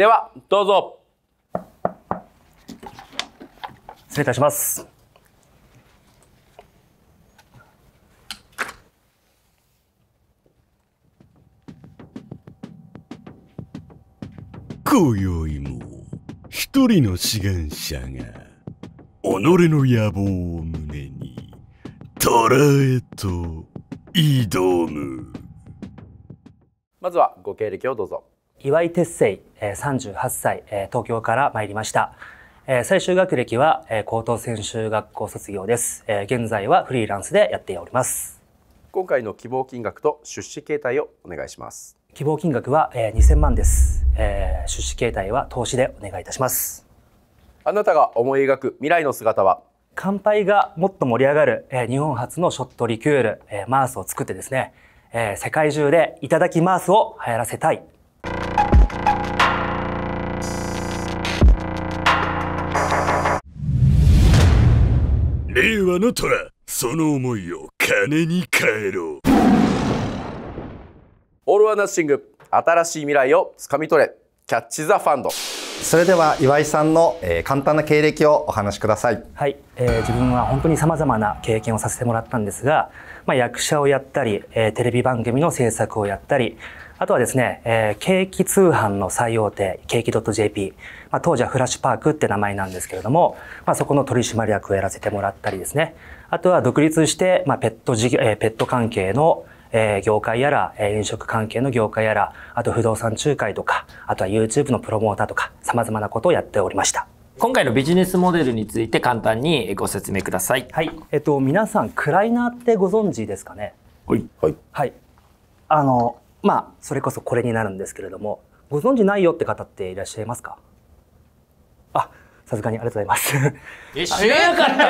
ではどうぞ失礼いたします今宵も一人の志願者が己の野望を胸に捉へと挑むまずはご経歴をどうぞ岩井哲生38歳、東京から参りました。最終学歴は高等専修学校卒業です。現在はフリーランスでやっております。今回の希望金額と出資形態をお願いします。希望金額は2000万です。出資形態は投資でお願いいたします。あなたが思い描く未来の姿は乾杯がもっと盛り上がる、え日本初のショットリキュール、えマースを作ってですね、え世界中でいただきマースを流行らせたい令和の虎その思いを金に変えろオール・ア・ナッシング新しい未来をつかみ取れキャッチ・ザ・ファンドそれでは岩井さんの、えー、簡単な経歴をお話しください、はいえー、自分は本当にさまざまな経験をさせてもらったんですが、まあ、役者をやったり、えー、テレビ番組の制作をやったりあとはですね、えー、ケーキ通販の最大手、ケーキ .jp、まあ、当時はフラッシュパークって名前なんですけれども、まあ、そこの取締役をやらせてもらったりですね、あとは独立して、まあ、ペット事業、えー、ペット関係のえ業界やら、え飲食関係の業界やら、あと不動産仲介とか、あとは YouTube のプロモーターとか、様々なことをやっておりました。今回のビジネスモデルについて簡単にご説明ください。はい。えっと、皆さん、クライナーってご存知ですかねはい。はい。はい。あの、まあそれこそこれになるんですけれどもご存知ないよって方っていらっしゃいますかあさすがにありがとうございます。え、知らなかった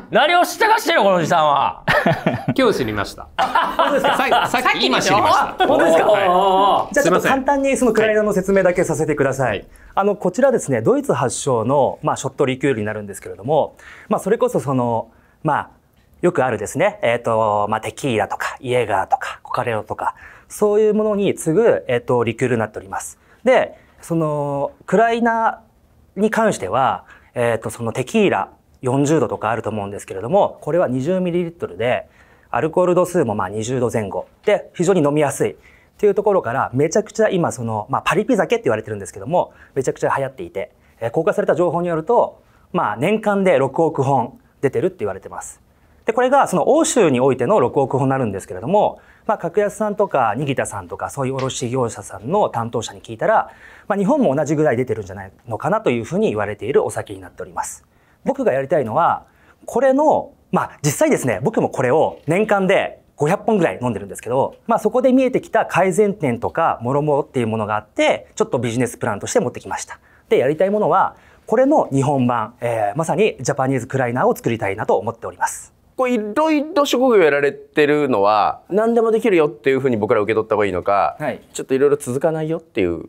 っっ 何を知ったかしてるこのおじさんは。今日知りました。本当ですかさっき今知りました。本当ですか、はい、じゃあちょっと簡単にそのクライダーの説明だけさせてください。はい、あの、こちらですね、ドイツ発祥の、まあ、ショットリキュールになるんですけれども、まあ、それこそその、まあ、よくあるですね、えっ、ー、と、まあ、テキーラとか、イエガーとか、コカレロとか、そういうものに次ぐ、えっ、ー、と、リキュールになっております。で、その、クライナーに関しては、えっ、ー、と、そのテキーラ40度とかあると思うんですけれども、これは 20ml で、アルコール度数もまあ20度前後で、非常に飲みやすい。っていうところから、めちゃくちゃ今その、まあ、パリピ酒って言われてるんですけども、めちゃくちゃ流行っていて、えー、公開された情報によると、まあ、年間で6億本出てるって言われてます。で、これがその欧州においての6億本になるんですけれども、まあ、格安さんとか、にぎたさんとか、そういう卸業者さんの担当者に聞いたら、まあ、日本も同じぐらい出てるんじゃないのかなというふうに言われているお酒になっております。僕がやりたいのは、これの、まあ、実際ですね、僕もこれを年間で500本ぐらい飲んでるんですけど、まあそこで見えてきた改善点とか、もろもろっていうものがあって、ちょっとビジネスプランとして持ってきました。で、やりたいものは、これの日本版、えー、まさにジャパニーズクライナーを作りたいなと思っております。こういろいろ職業やられてるのは何でもできるよっていうふうに僕ら受け取った方がいいのか、はい、ちょっといろいろ続かないよっていう。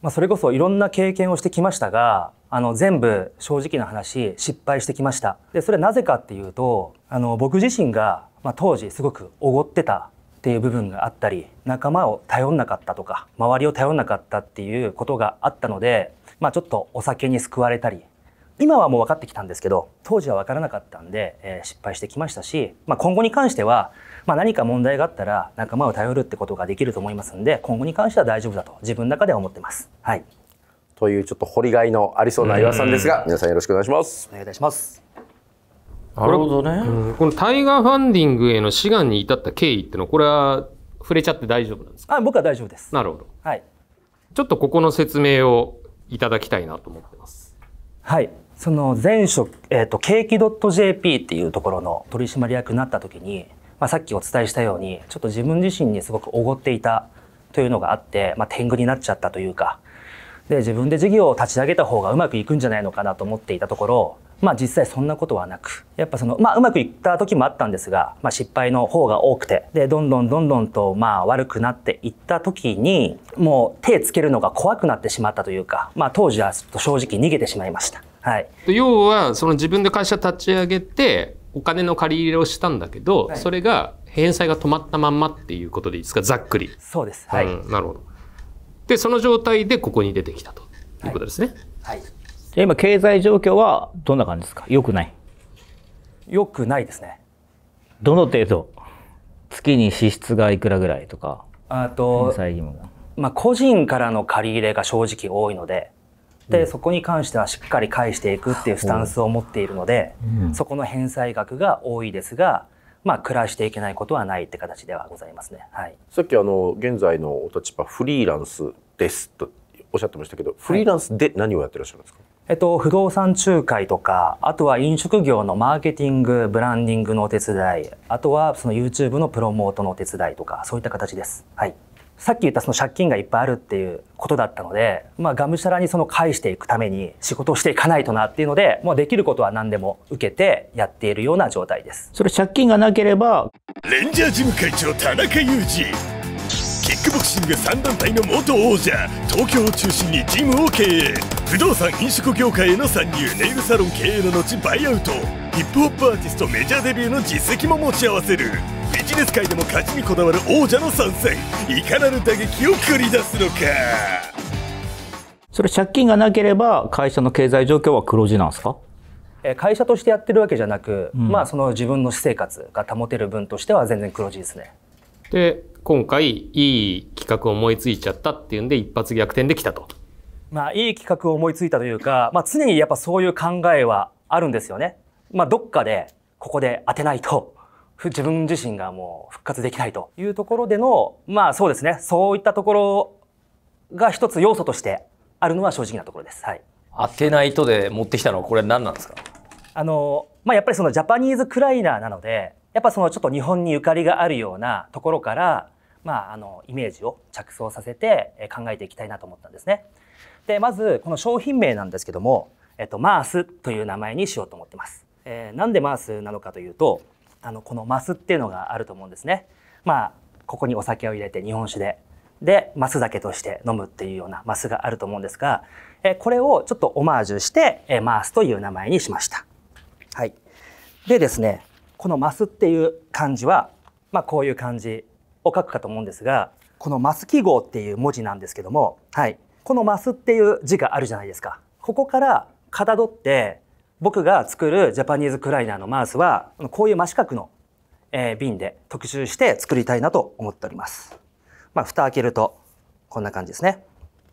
まあ、それこそいろんな経験をしてきましたがあの全部正直な話失敗してきましたでそれはなぜかっていうとあの僕自身が、まあ、当時すごくおごってたっていう部分があったり仲間を頼んなかったとか周りを頼んなかったっていうことがあったので、まあ、ちょっとお酒に救われたり今はもう分かってきたんですけど当時は分からなかったんで、えー、失敗してきましたし、まあ、今後に関しては、まあ、何か問題があったら仲間を頼るってことができると思いますんで今後に関しては大丈夫だと自分の中では思ってます。はいというちょっと掘りがいのありそうな岩さんですが皆さんよろしくお願いします。お願いいたしますなるほどね、このタイガーファンディングへの志願に至った経緯っていうのはこれは触れちゃって大丈夫なんですかあ僕は大丈夫です。なるほど、はい、ちょっとここの説明をいただきたいなと思ってます。はいその前職、えっ、ー、と、ケーキ .jp っていうところの取締役になった時に、まあ、さっきお伝えしたように、ちょっと自分自身にすごくおごっていたというのがあって、まあ、天狗になっちゃったというか、で、自分で事業を立ち上げた方がうまくいくんじゃないのかなと思っていたところ、まあ実際そんなことはなく、やっぱその、まあうまくいった時もあったんですが、まあ失敗の方が多くて、で、どんどんどんどんとまあ悪くなっていった時に、もう手つけるのが怖くなってしまったというか、まあ当時は正直逃げてしまいました。はい、要はその自分で会社立ち上げてお金の借り入れをしたんだけど、はい、それが返済が止まったまんまっていうことでいいですかざっくりそうです、はい、うん、なるほどでその状態でここに出てきたということですね、はい、はい、今経済状況はどんな感じですかよくないよくないですねどの程度月に支出がいくらぐらいとかあとまあ、個人からの借り入れが正直多いのででそこに関してはしっかり返していくっていうスタンスを持っているので、そこの返済額が多いですが、まあ、暮らしていけないことはないって形ではございますね。はい、さっきあの現在のお立場フリーランスですとおっしゃってましたけど、フリーランスで何をやってらっしゃるんですか、はい、えっと、不動産仲介とか、あとは飲食業のマーケティング、ブランディングのお手伝い、あとはその YouTube のプロモートのお手伝いとか、そういった形です。はい。さっき言ったその借金がいっぱいあるっていうことだったので、まあ、がむしゃらにその返していくために仕事をしていかないとなっていうので、まあ、できることは何でも受けてやっているような状態です。それ借金がなければ、レンジャー事務会長田中裕二。キックボクシング3団体の元王者東京を中心にジムを経営不動産飲食業界への参入ネイルサロン経営の後バイアウトヒップホップアーティストメジャーデビューの実績も持ち合わせるビジネス界でも勝ちにこだわる王者の参戦いかなる打撃を繰り出すのかそれ借金がなければ会社の経済状況は黒字なんですか会社としてやってるわけじゃなく、うん、まあその自分の私生活が保てる分としては全然黒字ですねで今回いい企画を思いついちゃったっていうんで一発逆転できたとまあいい企画を思いついたというか、まあ、常にやっぱそういう考えはあるんですよねまあ、どっかでここで当てないと自分自身がもう復活できないというところでのまあそうですねそういったところが一つ要素としてあるのは正直なところです。はい、当てないとで持ってきたのはこれ何なんですかあの、まあ、やっぱりそのジャパニーズクライナーなのでやっぱそのちょっと日本にゆかりがあるようなところから、まあ、あのイメージを着想させて考えていきたいなと思ったんですね。でまずこの商品名なんですけども「えっと、マース」という名前にしようと思ってます。えー、なんでマースなのかというとあのこのマスっていうのがあると思うんですね。まあここにお酒を入れて日本酒ででマス酒として飲むっていうようなマスがあると思うんですが、えこれをちょっとオマージュして、えマースという名前にしました。はい、でですねこのマスっていう漢字は、まあ、こういう漢字を書くかと思うんですがこのマス記号っていう文字なんですけども、はい、このマスっていう字があるじゃないですか。ここからかたどって僕が作るジャパニーズクライナーのマウスは、こういう真四角の、え瓶で特集して作りたいなと思っております。まあ、蓋開けるとこんな感じですね。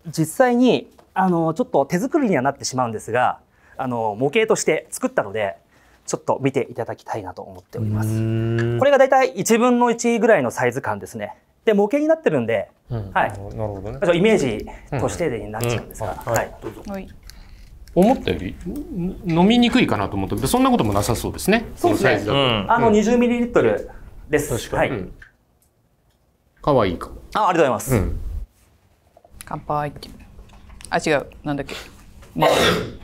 実際に、あの、ちょっと手作りにはなってしまうんですが、あの、模型として作ったので、ちょっと見ていただきたいなと思っております。これが大体1分の1ぐらいのサイズ感ですね。で模型になってるんで、うん、はい、なるほどね。イメージとしてでになっちゃうんですが、うんうん、はい、はい、どうぞ。はい思ったより飲みにくいかなと思ったけどそんなこともなさそうですねそうですね、うん、あの20ミリリットルです、確かはい、かわいいかもあありがとうございます、乾杯あ違うなんだっけ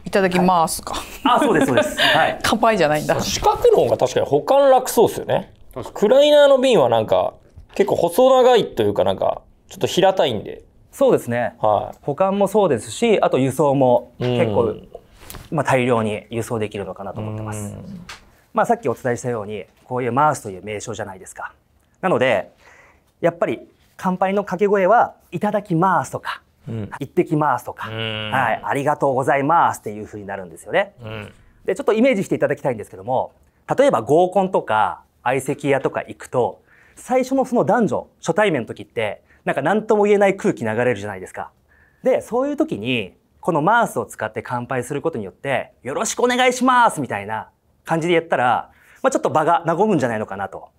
いただきますか。あ、そうです、そうです。はい。乾杯じゃないんだ。四角の方が確かに保管楽そうですよね。クライナーの瓶はなんか、結構細長いというかなんか、ちょっと平たいんで、そうですね、はい、保管もそうですしあと輸送も結構、うん、まあ、大量に輸送できるのかなと思ってます、まあ、さっきお伝えしたようにこういうマースという名称じゃないですかなのでやっぱり乾杯の掛け声は「いただきます」とか「行ってきます」とか、はい「ありがとうございます」っていうふうになるんですよね、うん、でちょっとイメージしていただきたいんですけども例えば合コンとか相席屋とか行くと最初のその男女初対面の時ってなんか何とも言えない空気流れるじゃないですか。で、そういう時に、このマウスを使って乾杯することによって、よろしくお願いしますみたいな感じでやったら、まあ、ちょっと場が和むんじゃないのかなと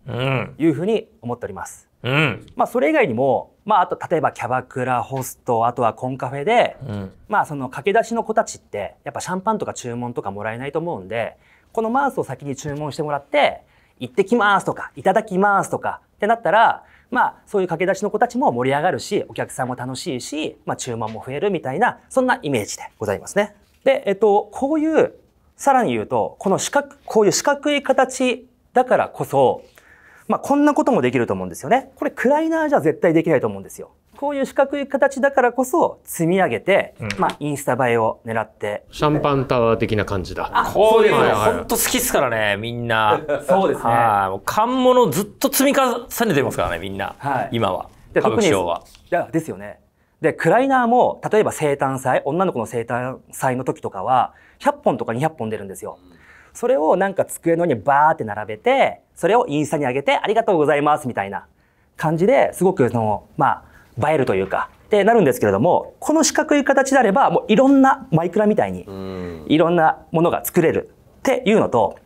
いうふうに思っております。うん、まあ、それ以外にも、まあ、あと例えばキャバクラホストあとはコンカフェで、うん、まあその駆け出しの子たちってやっぱシャンパンとか注文とかもらえないと思うんでこのマウスを先に注文してもらって「行ってきます」とか「いただきます」とかってなったらまあ、そういう駆け出しの子たちも盛り上がるし、お客さんも楽しいし、まあ、注文も増えるみたいな、そんなイメージでございますね。で、えっと、こういう、さらに言うと、この四角、こういう四角い形だからこそ、まあ、こんなこともできると思うんですよね。これ、クライナーじゃ絶対できないと思うんですよ。こういう四角い形だからこそ積み上げて、うん、まあインスタ映えを狙って。シャンパンタワー的な感じだ。あ、こういうの、はいはい、ほんと好きっすからね、みんな。そうですね。はい。缶物ずっと積み重ねてますからね、みんな。はい。今は。歌舞伎町は。いや、ですよね。で、クライナーも、例えば生誕祭、女の子の生誕祭の時とかは、100本とか200本出るんですよ。それをなんか机の上にバーって並べて、それをインスタに上げて、ありがとうございますみたいな感じですごくその、まあ、映えるというか、ってなるんですけれども、この四角い形であれば、もういろんなマイクラみたいに、いろんなものが作れるっていうのと、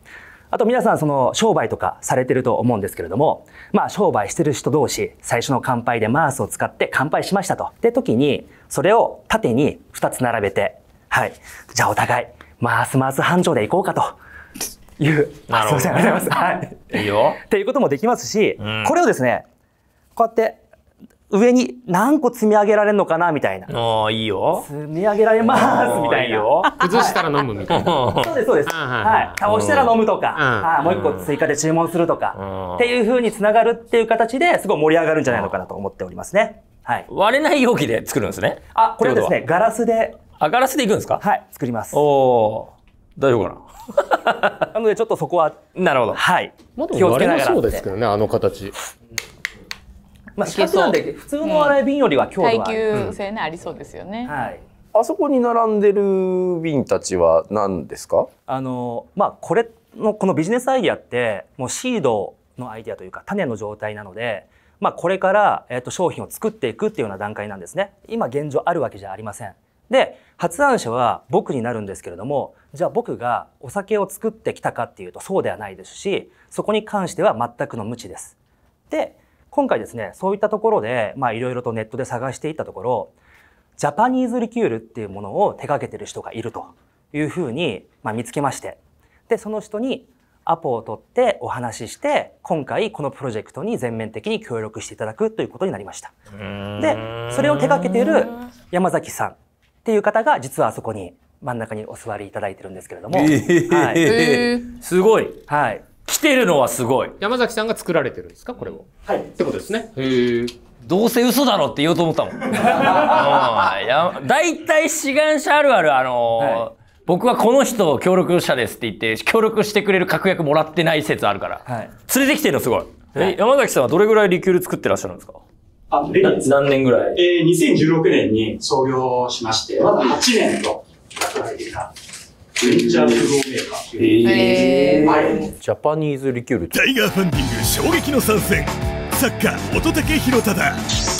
あと皆さんその商売とかされてると思うんですけれども、まあ商売してる人同士、最初の乾杯でマースを使って乾杯しましたと。で時に、それを縦に2つ並べて、はい。じゃあお互い、マースマース繁盛でいこうかと。いう。なるほど。ありがとうございます。はい。いいよ。っていうこともできますし、うん、これをですね、こうやって上に何個積み上げられるのかなみたいな。ああ、いいよ。積み上げられますみたいな。崩したら飲むみたいな。そうです、そうです。はい。倒したら飲むとか、もう一個追加で注文するとか、っていう風に繋がるっていう形ですごい盛り上がるんじゃないのかなと思っておりますね。はい。割れない容器で作るんですね。あ、これですね、ガラスで。あ、ガラスでいくんですかはい、作ります。おお。大丈夫かな なのでちょっとそこは。なるほど。はい。気をつけながら。そうですけどね、あの形。まあ、四角なん普通の洗い瓶よりは強度はあうん、耐久性ね、ありそうですよね、はいあそこに並んでる瓶たちは何ですかあの、まあ、これのこのビジネスアイディアってもうシードのアイディアというか種の状態なので、まあ、これから、えー、と商品を作っていくっていうような段階なんですね今現状あるわけじゃありませんで発案者は僕になるんですけれどもじゃあ僕がお酒を作ってきたかっていうとそうではないですしそこに関しては全くの無知ですで今回ですね、そういったところで、まあいろいろとネットで探していったところ、ジャパニーズリキュールっていうものを手掛けてる人がいるというふうに、まあ、見つけまして、で、その人にアポを取ってお話しして、今回このプロジェクトに全面的に協力していただくということになりました。で、それを手掛けている山崎さんっていう方が実はあそこに真ん中にお座りいただいてるんですけれども、はい、すごい、はい、来てるのはすごい。山崎さんが作られてるんですかこれを。はい。ってことですね。へえ。どうせ嘘だろって言おうと思ったもん。大体、志願者あるある、あのーはい僕はこの人協力者ですって言って協力してくれる確約もらってない説あるから、はい、連れてきてるのすごい、はい、山崎さんはどれぐらいリキュール作ってらっしゃるんですかあ何年ぐらいえー、2016年に創業しましてまだ8年と働いていたベンチャーメーカー。えー、はい、ジャパニーズリキュール。タイガーファンディング衝撃の参戦。カー乙武弘忠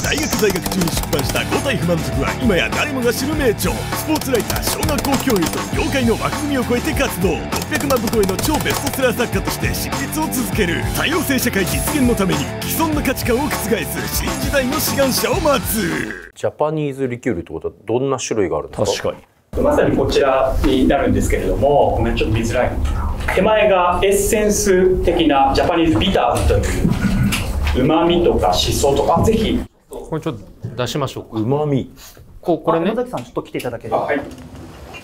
大学在学中に出版した「五体不満足」は今や誰もが知る名著スポーツライター小学校教諭と業界の枠組みを超えて活動600万部超えの超ベストセラー作家として執筆を続ける多様性社会実現のために既存の価値観を覆す新時代の志願者を待つジャパニーズリキュールってことはどんな種類があるんですか確かにまさにこちらになるんですけれどもごめんちょっと見づらい手前がエッセンス的なジャパニーズビターズといううまみとかしそとかぜひこれちょっと出しましょうかうまみここれね山崎さんちょっと来ていただければはい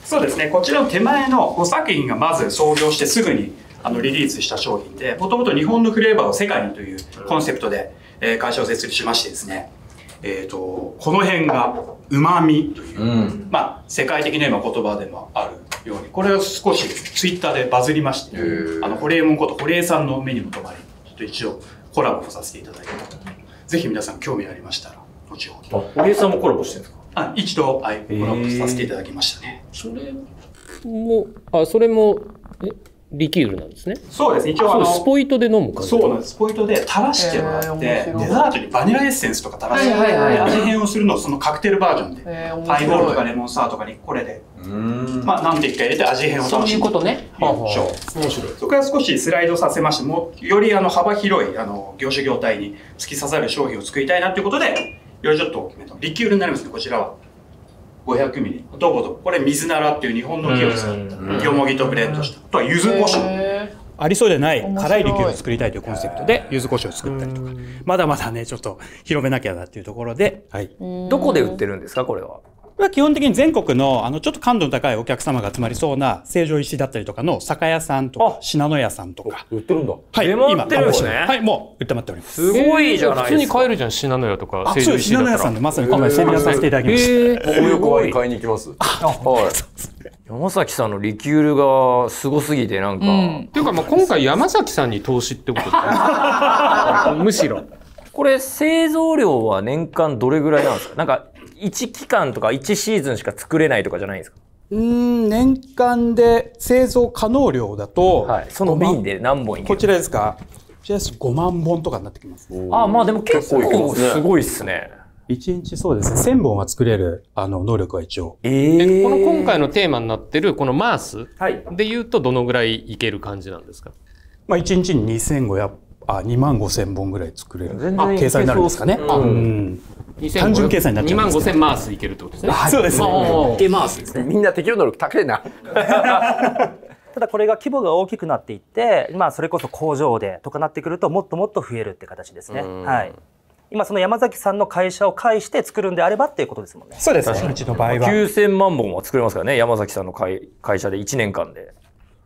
そうですねこちらの手前の5作品がまず創業してすぐにあのリリースした商品でもともと日本のフレーバーを世界にというコンセプトで、えー、会社を設立しましてですねえーとこの辺がうまみという、うん、まあ、世界的な今言葉でもあるように、これは少しツイッターでバズりまして、あの、ホレイモンことホレイさんの目にも留まり、ちょっと一応コラボさせていただいて、のぜひ皆さん興味ありましたら、後ほど。ホレイさんもコラボしてるんですかあ一度、はい、コラボさせていただきましたね。それも、あ、それも、えリキュールなんですね。そうです。一応あの、スポイトで飲む感じ。そうなんです。スポイトで垂らしてもらって、デザートにバニラエッセンスとか垂らして、はいはい、味変をするのをそのカクテルバージョンで、ハイボールとかレモンサワーとかにこれで、まあ何滴か入れて味変を楽しむ。そういうことね。面白い。そこから少しスライドさせまして、もよりあの幅広いあの業種業態に突き刺さる商品を作りたいなということで、よりちょっと大きめと。リキュールになりますね、こちらは。500ミリどこどここれ水ならっていう日本の木を使ったよもぎとブレンドしたあとは柚子胡椒ありそうでない辛いリキを作りたいというコンセプトで柚子胡椒を作ったりとかまだまだねちょっと広めなきゃなっていうところで、はい、どこで売ってるんですかこれはは基本的に全国のあのちょっと感度の高いお客様が集まりそうな成城石だったりとかの酒屋さんとか信濃屋さんとか売ってるんだはい今ってるねはいもう売ってまっておりますすごいじゃない普通に買えるじゃん信濃屋とか成城石だったらそう信濃屋さんでまさに今回セミナーさせていただきましたおよく買いに行きますはい山崎さんのリキュールがすごすぎてなんか、うん、っていうかまあ今回山崎さんに投資ってことですねむしろこれ製造量は年間どれぐらいなんですかなんか1期間とか1シーズンしか作れないとかじゃないですかうん年間で製造可能量だと、はい、その瓶で何本いけるこちらですかこちらです5万本とかになってきますあまあでも結構すごいっすね1日そうですね、1000本は作れるあの能力は一応、えー。この今回のテーマになってるこのマースでいうとどのぐらいいける感じなんですか、まあ、1日に2500あ2万5千本ぐらい作れるあ、計算になるんですかね。うん。単純計算になっちゃう万5千マースいけるってことですね。そうですね。マースですね。みんな適応能力高いな。ただこれが規模が大きくなっていって、まあそれこそ工場でとかなってくるともっともっと増えるって形ですね。はい。今その山崎さんの会社を介して作るんであればっていうことですもんね。そうです、ね。うちの場合は。9 0万本は作れますからね、山崎さんの会会社で1年間で。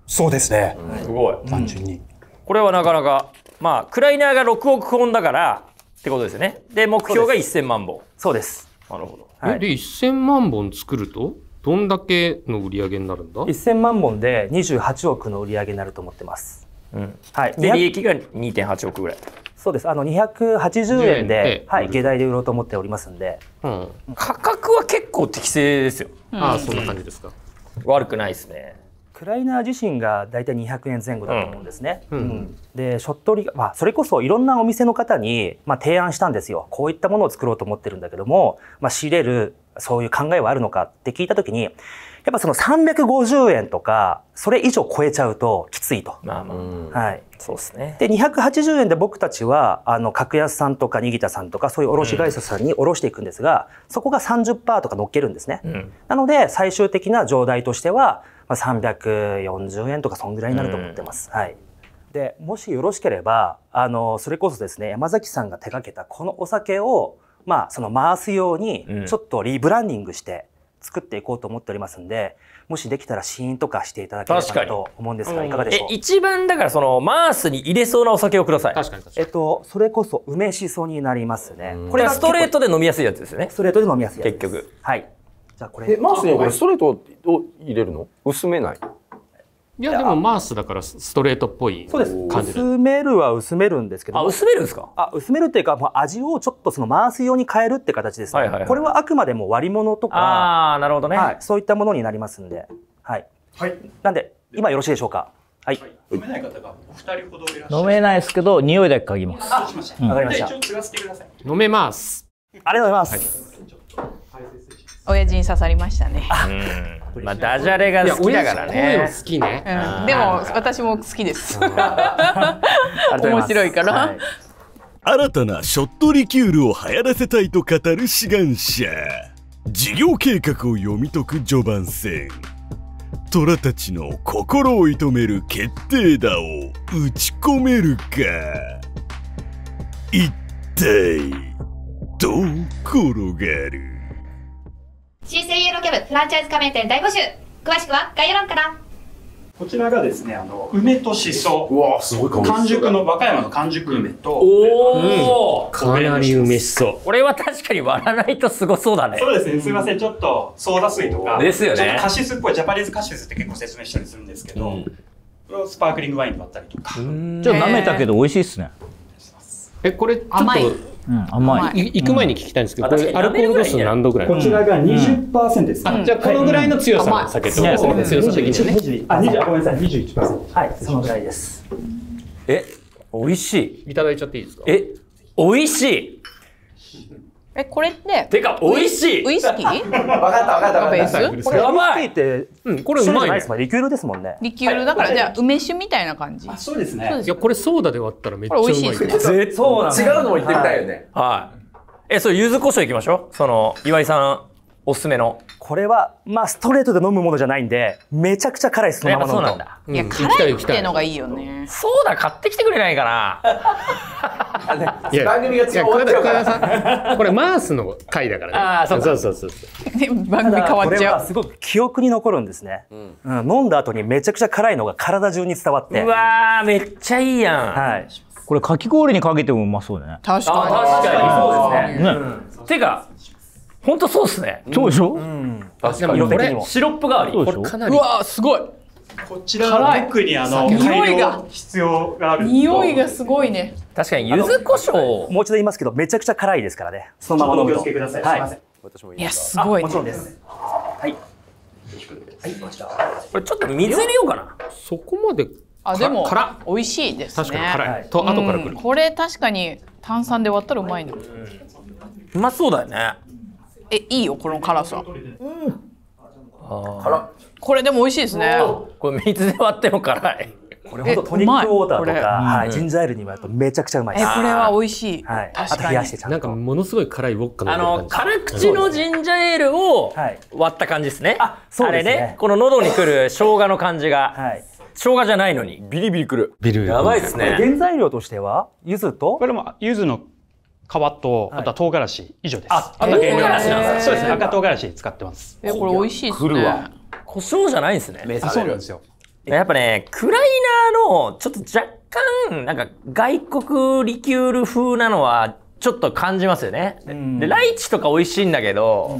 そうですね。すごい。単純に。これはなかなかまあクライナーが6億本だからってことですよねで目標が1000万本そうですなるほど、はい、で1000万本作るとどんだけの売り上げになるんだ1000万本で28億の売り上げになると思ってますうん、はい、で利益が2.8億ぐらいそうですあの280円で、はい、下台で売ろうと思っておりますんで、うん、価格は結構適正ですよ、うん、ああそんな感じですか悪くないですねクライナー自身が大体200円前後だと思うんですね。うんうん、でショットリ、まあ、それこそいろんなお店の方に、まあ、提案したんですよこういったものを作ろうと思ってるんだけども、まあ、仕入れるそういう考えはあるのかって聞いた時にやっぱその350円とかそれ以上超えちゃうときついと。まあまあ、はい、そうですねで280円で僕たちはあの格安さんとかにぎたさんとかそういう卸会社さんに卸していくんですが、うん、そこが30%とか乗っけるんですね。なので最終的な状態としてはまあ、340円とかそんぐらいになると思ってます。はいでもしよろしければあのそれこそですね山崎さんが手掛けたこのお酒を、まあ、その回すようにちょっとリブランディングして作っていこうと思っておりますんで、うん、もしできたら試飲とかしていただければと思うんですがいかがでしょう、うん、一番だからそのマースに入れそうなお酒をくださいえっとそれこそ梅しそになりますね、これがストレートで飲みやすいやつですねストレートで飲みやすいやつ。結局はいじゃあこれえマースにはこれストレートを入れるの薄めないいやでもマースだからストレートっぽいそうです薄めるは薄めるんですけどあ薄めるんですかあ薄めるっていうかもう味をちょっとそのマース用に変えるって形ですね、はいはいはい、これはあくまでも割り物とかああなるほどね、はい、そういったものになりますんではい、はい、なんで今よろしいでしょうかはい、はい、飲めない方がお二人ほどいらっしゃる飲めないですけど匂いだけ嗅ぎますわ、かりました飲めますありがとうございます、はい親父に刺さりましたね。うん、まあダジャレが好きだからね。好きね、うん。でも私も好きで す。面白いから。はい、新たなショットリキュールを流行らせたいと語る志願者事業計画を読み解く序盤戦虎たちの心を射止める決定打を打ち込めるか一体どう転がる新生イエロキャブフランチャイズ加盟店大募集詳しくは概要欄からこちらがですね、あの、梅としそ。うわすごい完熟の、和歌山の完熟梅と、おお、かなり梅しそ。これは確かに割らないとすごそうだね。そうですね、すいません、ちょっとソーダ水とか、ですよね。ちょっとカシスっぽい、ジャパニーズカシスって結構説明したりするんですけど、スパークリングワインだったりとか。ちょっと舐めたけど美味しいっすね。え、これ、ちょっと、うん、甘い行く前に聞きたいんですけど、これアルコール度数何度ぐらいこちらが20%です、あじゃあこのぐらいの強さの酒と強さ的にねあ20ごめんなさい21%はいそのぐらいですえ美味しいいただいちゃっていいですかえ美味しいえこれっててか美味しいウイスキー分かった分かった分かったこれ甘いってうんこれうまいねリキュールですもんねリキュールだから、じゃ梅酒みたいな感じあそうですねいやこれソーダで割ったらめっちゃ美味しいでそうな、ね、違うのも言ってみたいよねはい、えそれ、柚子胡椒いきましょうその岩井さんおすすめのこれはまあストレートで飲むものじゃないんでめちゃくちゃ辛いですそのまま飲むといや辛いってのがいいよねそうだ買ってきてくれないかな番組が違う終わこれマースの回だからね。あそうそうそうそう。番組変わっちゃう。すごく記憶に残るんですね。うん、飲んだ後にめちゃくちゃ辛いのが体中に伝わって。うわめっちゃいいやん。はい。これかき氷にかけてもうまそうだね。確かに。確かにそうですね。てか、本当そうですね。そうでしょ。うん。確かに。これシロップ代わり。うわすごい。こちらは特にあの改良必要がある匂いがすごいね確かに柚子胡椒もう一度言いますけどめちゃくちゃ辛いですからねそのまま飲お気をください、はい、すみません私もいやすごい、ね、もちろんですはいはいこちらこれちょっと水入れようかなそこまであでも辛美味しいです、ね、確かに辛い、はい、と後からくる、これ確かに炭酸で割ったらうまいな、うまそうだよねえいいよこの辛さうん辛これでも美味しいですねこれ水で割っても辛いこれほどトニックウォーターとか、はい、ジンジャーエールにはめちゃくちゃうまいです。これは美味しい。はい、あと冷やしてちゃんと。なんかものすごい辛いウォッカの。あの辛口のジンジャーエールを割った感じですね。はい、あ、そうですね。あれね、この喉にくる生姜の感じが。はい。生姜じゃないのにビリビリくる。ビリビリ。やばいですね。原材料としては柚子と。これも柚子の皮と、あとは唐辛子以上です。あ、あとは原料なんですそうですね。赤唐辛子使ってます。え、これ美味しいですね。胡椒じゃないんですね。あ、そうなんですよ。やっぱね、クライナーの、ちょっと若干、なんか外国リキュール風なのは、ちょっと感じますよね。で、ライチとか美味しいんだけど、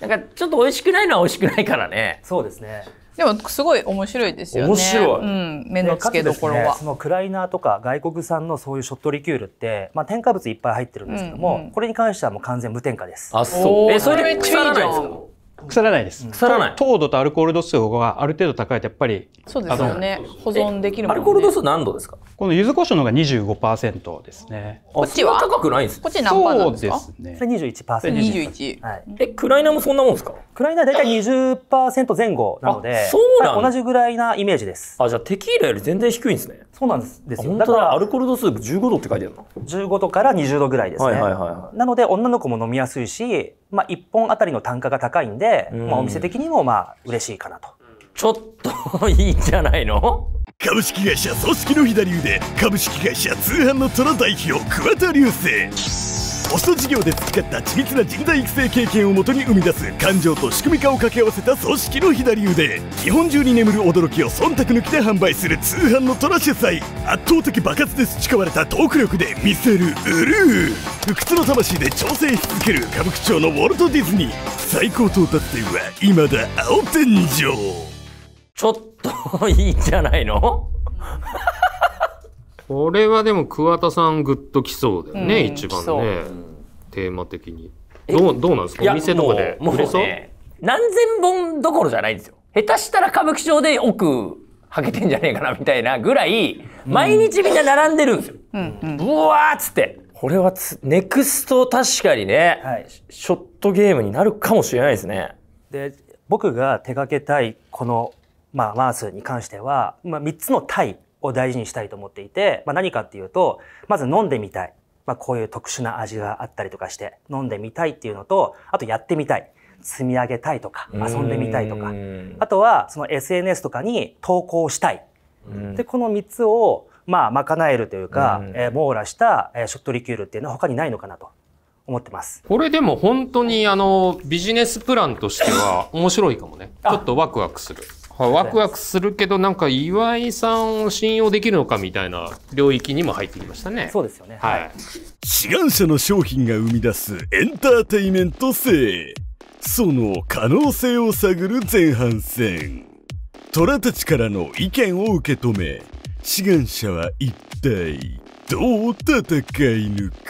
なんかちょっと美味しくないのは美味しくないからね。そうですね。でもすごい面白いですよね。面白い。うん、目の付けどころは、ね、そのクライナーとか外国産のそういうショットリキュールって、まあ添加物いっぱい入ってるんですけども、うんうん、これに関してはもう完全無添加です。あ、そう。え、それでじゃないですか。腐らないです。腐らない。糖度とアルコール度数がある程度高いとやっぱりそうですよね。保存できるもん、ね、アルコール度数何度ですか？この柚子胡椒の方が25%ですね。こっちは高くないんです。こっち何パーなんですか？そうですね。それ21%。21。はい。えクライナーもそんなもんですか？クライナー大体20%前後なので、そうなん、同じぐらいなイメージです。あじゃあテキーラより全然低いんですね。そうなんですですよ。だからアルコール度数15度って書いてあるの。15度から20度ぐらいですね。はいはいはい。なので女の子も飲みやすいし、まあ一本あたりの単価が高いんで、まあお店的にもまあ嬉しいかなと。ちょっと いいんじゃないの？株式会社組織の左腕株式会社通販の虎代表桑田流星ホスト事業で培った緻密な人材育成経験をもとに生み出す感情と仕組み化を掛け合わせた組織の左腕日本中に眠る驚きを忖度抜きで販売する通販の虎主催圧倒的爆発で培われたトーク力で見せるうる不屈の魂で挑戦し続ける歌舞伎町のウォルト・ディズニー最高到達点は今だ青天井ちょっといいんじゃないの これはでも桑田さんグッときそうだよね、うん、一番ね、テーマ的にどうどうなんですかお店とかで売れそう、ね、何千本どころじゃないんですよ下手したら歌舞伎町で奥はけてんじゃねえかなみたいなぐらい毎日みんな並んでるんですよ、うん、うわっつってこれはネクスト確かにね、はい、ショットゲームになるかもしれないですねで僕が手掛けたいこのまあ、マースに関しては、まあ、3つの体を大事にしたいと思っていて、まあ、何かっていうと、まず飲んでみたい。まあ、こういう特殊な味があったりとかして、飲んでみたいっていうのと、あとやってみたい。積み上げたいとか、遊んでみたいとか。あとは、その SNS とかに投稿したい。で、この3つを、まあ、賄えるというか、うえー、網羅した、えー、ショットリキュールっていうのは他にないのかなと思ってます。これでも本当にあのビジネスプランとしては面白いかもね。ちょっとワクワクする。ワクワクするけどなんか岩井さんを信用できるのかみたいな領域にも入ってきましたねそうですよねはい志願者の商品が生み出すエンターテイメント性その可能性を探る前半戦虎たちからの意見を受け止め志願者は一体どう戦い抜く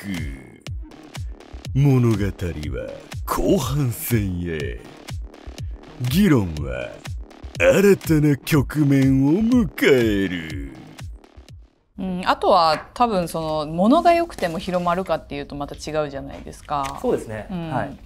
物語は後半戦へ議論は新たな局面を迎える。うん、あとは多分そのものが良くても広まるかっていうとまた違うじゃないですか。そうですね、うん、はい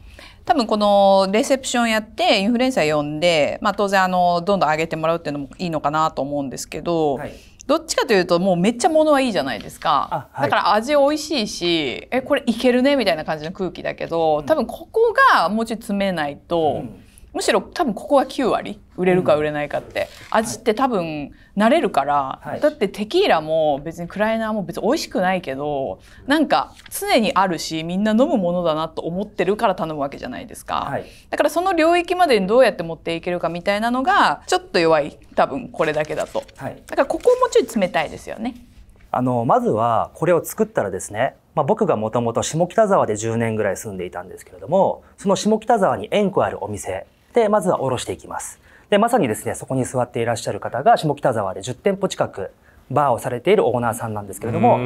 多分このレセプションやってインフルエンサー呼んで、まあ、当然あのどんどん上げてもらうっていうのもいいのかなと思うんですけど、はい、どっちかというともうめっちゃ物はいいじゃないですか、あ、はい、だから味美味しいしえこれいけるねみたいな感じの空気だけど多分ここがもうちょっと詰めないと。うんむしろ多分ここは9割売れるか売れないかって、うん、味って多分慣れるから、はい、だってテキーラも別にクライナーも別に美味しくないけどなんか常にあるしみんな飲むものだなと思ってるから頼むわけじゃないですか、はい、だからその領域までにどうやって持っていけるかみたいなのがちょっと弱い多分これだけだと、はい、だからここもうちょい冷たいですよねあのまずはこれを作ったらですねまあ、僕がもともと下北沢で10年ぐらい住んでいたんですけれどもその下北沢に縁故あるお店で、まずは下ろしていきます。で、まさにですね、そこに座っていらっしゃる方が、下北沢で10店舗近く、バーをされているオーナーさんなんですけれども、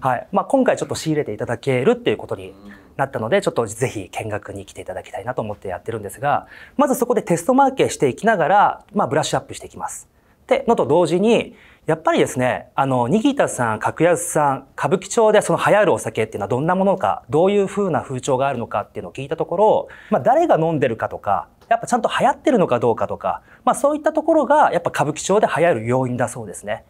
はいまあ、今回ちょっと仕入れていただけるっていうことになったので、ちょっとぜひ見学に来ていただきたいなと思ってやってるんですが、まずそこでテストマーケしていきながら、まあ、ブラッシュアップしていきます。で、のと同時に、やっぱりですね、あの、ニギタさん、格安さん、歌舞伎町でその流行るお酒っていうのはどんなものか、どういう風な風潮があるのかっていうのを聞いたところ、まあ、誰が飲んでるかとか、やっぱちゃんと流行ってるのかどうかとか、まあ、そういったところがやっぱ歌舞伎町で流行る要因だそうですね。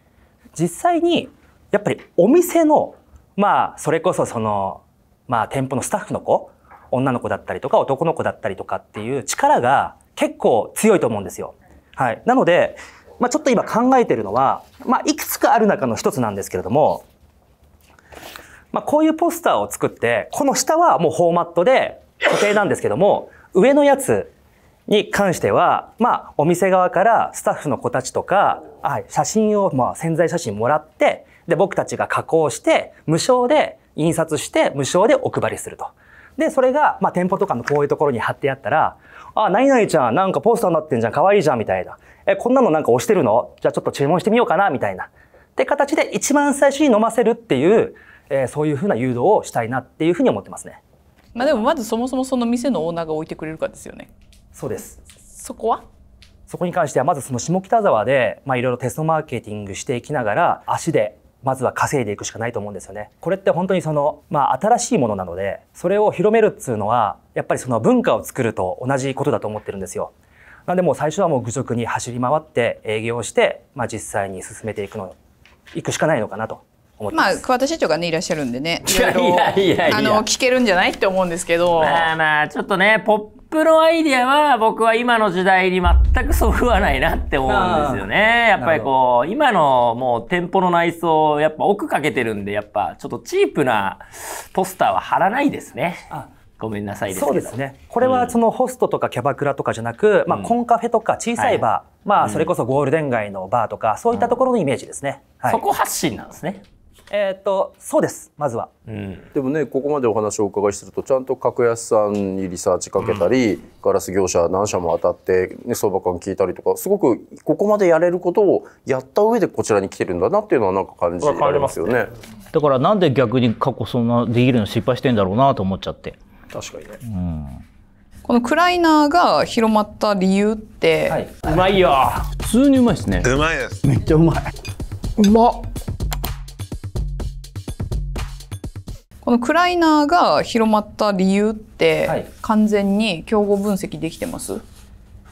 実際に、やっぱりお店の、まあ、それこそその、まあ、店舗のスタッフの子、女の子だったりとか男の子だったりとかっていう力が結構強いと思うんですよ。はい。なので、まあ、ちょっと今考えてるのは、まあ、いくつかある中の一つなんですけれども、まあ、こういうポスターを作って、この下はもうフォーマットで固定なんですけども、上のやつに関しては、まあ、お店側からスタッフの子たちとか、はい、写真を、まあ、潜在写真もらって、で、僕たちが加工して、無償で印刷して、無償でお配りすると。で、それが、まあ、店舗とかのこういうところに貼ってやったら、あ、何々ちゃん、なんかポスターになってんじゃん、可愛いじゃん、みたいな。え、こんなのなんか押してるのじゃあちょっと注文してみようかなみたいな。って形で一番最初に飲ませるっていう、えー、そういうふうな誘導をしたいなっていうふうに思ってますね。まあでもまずそもそもその店のオーナーが置いてくれるかですよね。そうです。そこはそこに関してはまずその下北沢でまあいろいろテストマーケティングしていきながら足でまずは稼いでいくしかないと思うんですよね。これって本当にその、まあ、新しいものなので、それを広めるっつうのは、やっぱりその文化を作ると同じことだと思ってるんですよ。なんでもう最初はもう愚直に走り回って営業して、まあ、実際に進めていくの行くしかないのかなとまあ桑田社長がねいらっしゃるんでね いろいろあの聞けるんじゃないって思うんですけどまあまあちょっとねポップのアイディアは僕は今の時代に全くそぐわないなって思うんですよねやっぱりこう今のもう店舗の内装やっぱ奥かけてるんでやっぱちょっとチープなポスターは貼らないですね。あごめんなさいそうですね。これはそのホストとかキャバクラとかじゃなく、うん、まあコンカフェとか小さいバー、はい、まあそれこそゴールデン街のバーとか、そういったところのイメージですね。うんはい、そこ発信なんですね。えっ、とそうですまずは、うん、でもねここまでお話をお伺いするとちゃんと格安さんにリサーチかけたり、うん、ガラス業者何社も当たって、ね、相場感聞いたりとかすごくここまでやれることをやった上でこちらに来てるんだなっていうのはなんか感じられますよね、ね、だからなんで逆に過去そんなできるの失敗してんだろうなと思っちゃって。確かにね、うん、このクライナーが広まった理由って、はい、うまいよ普通にうまいですねうまいですめっちゃうまいうまっこのクライナーが広まった理由って、はい、完全に競合分析できてます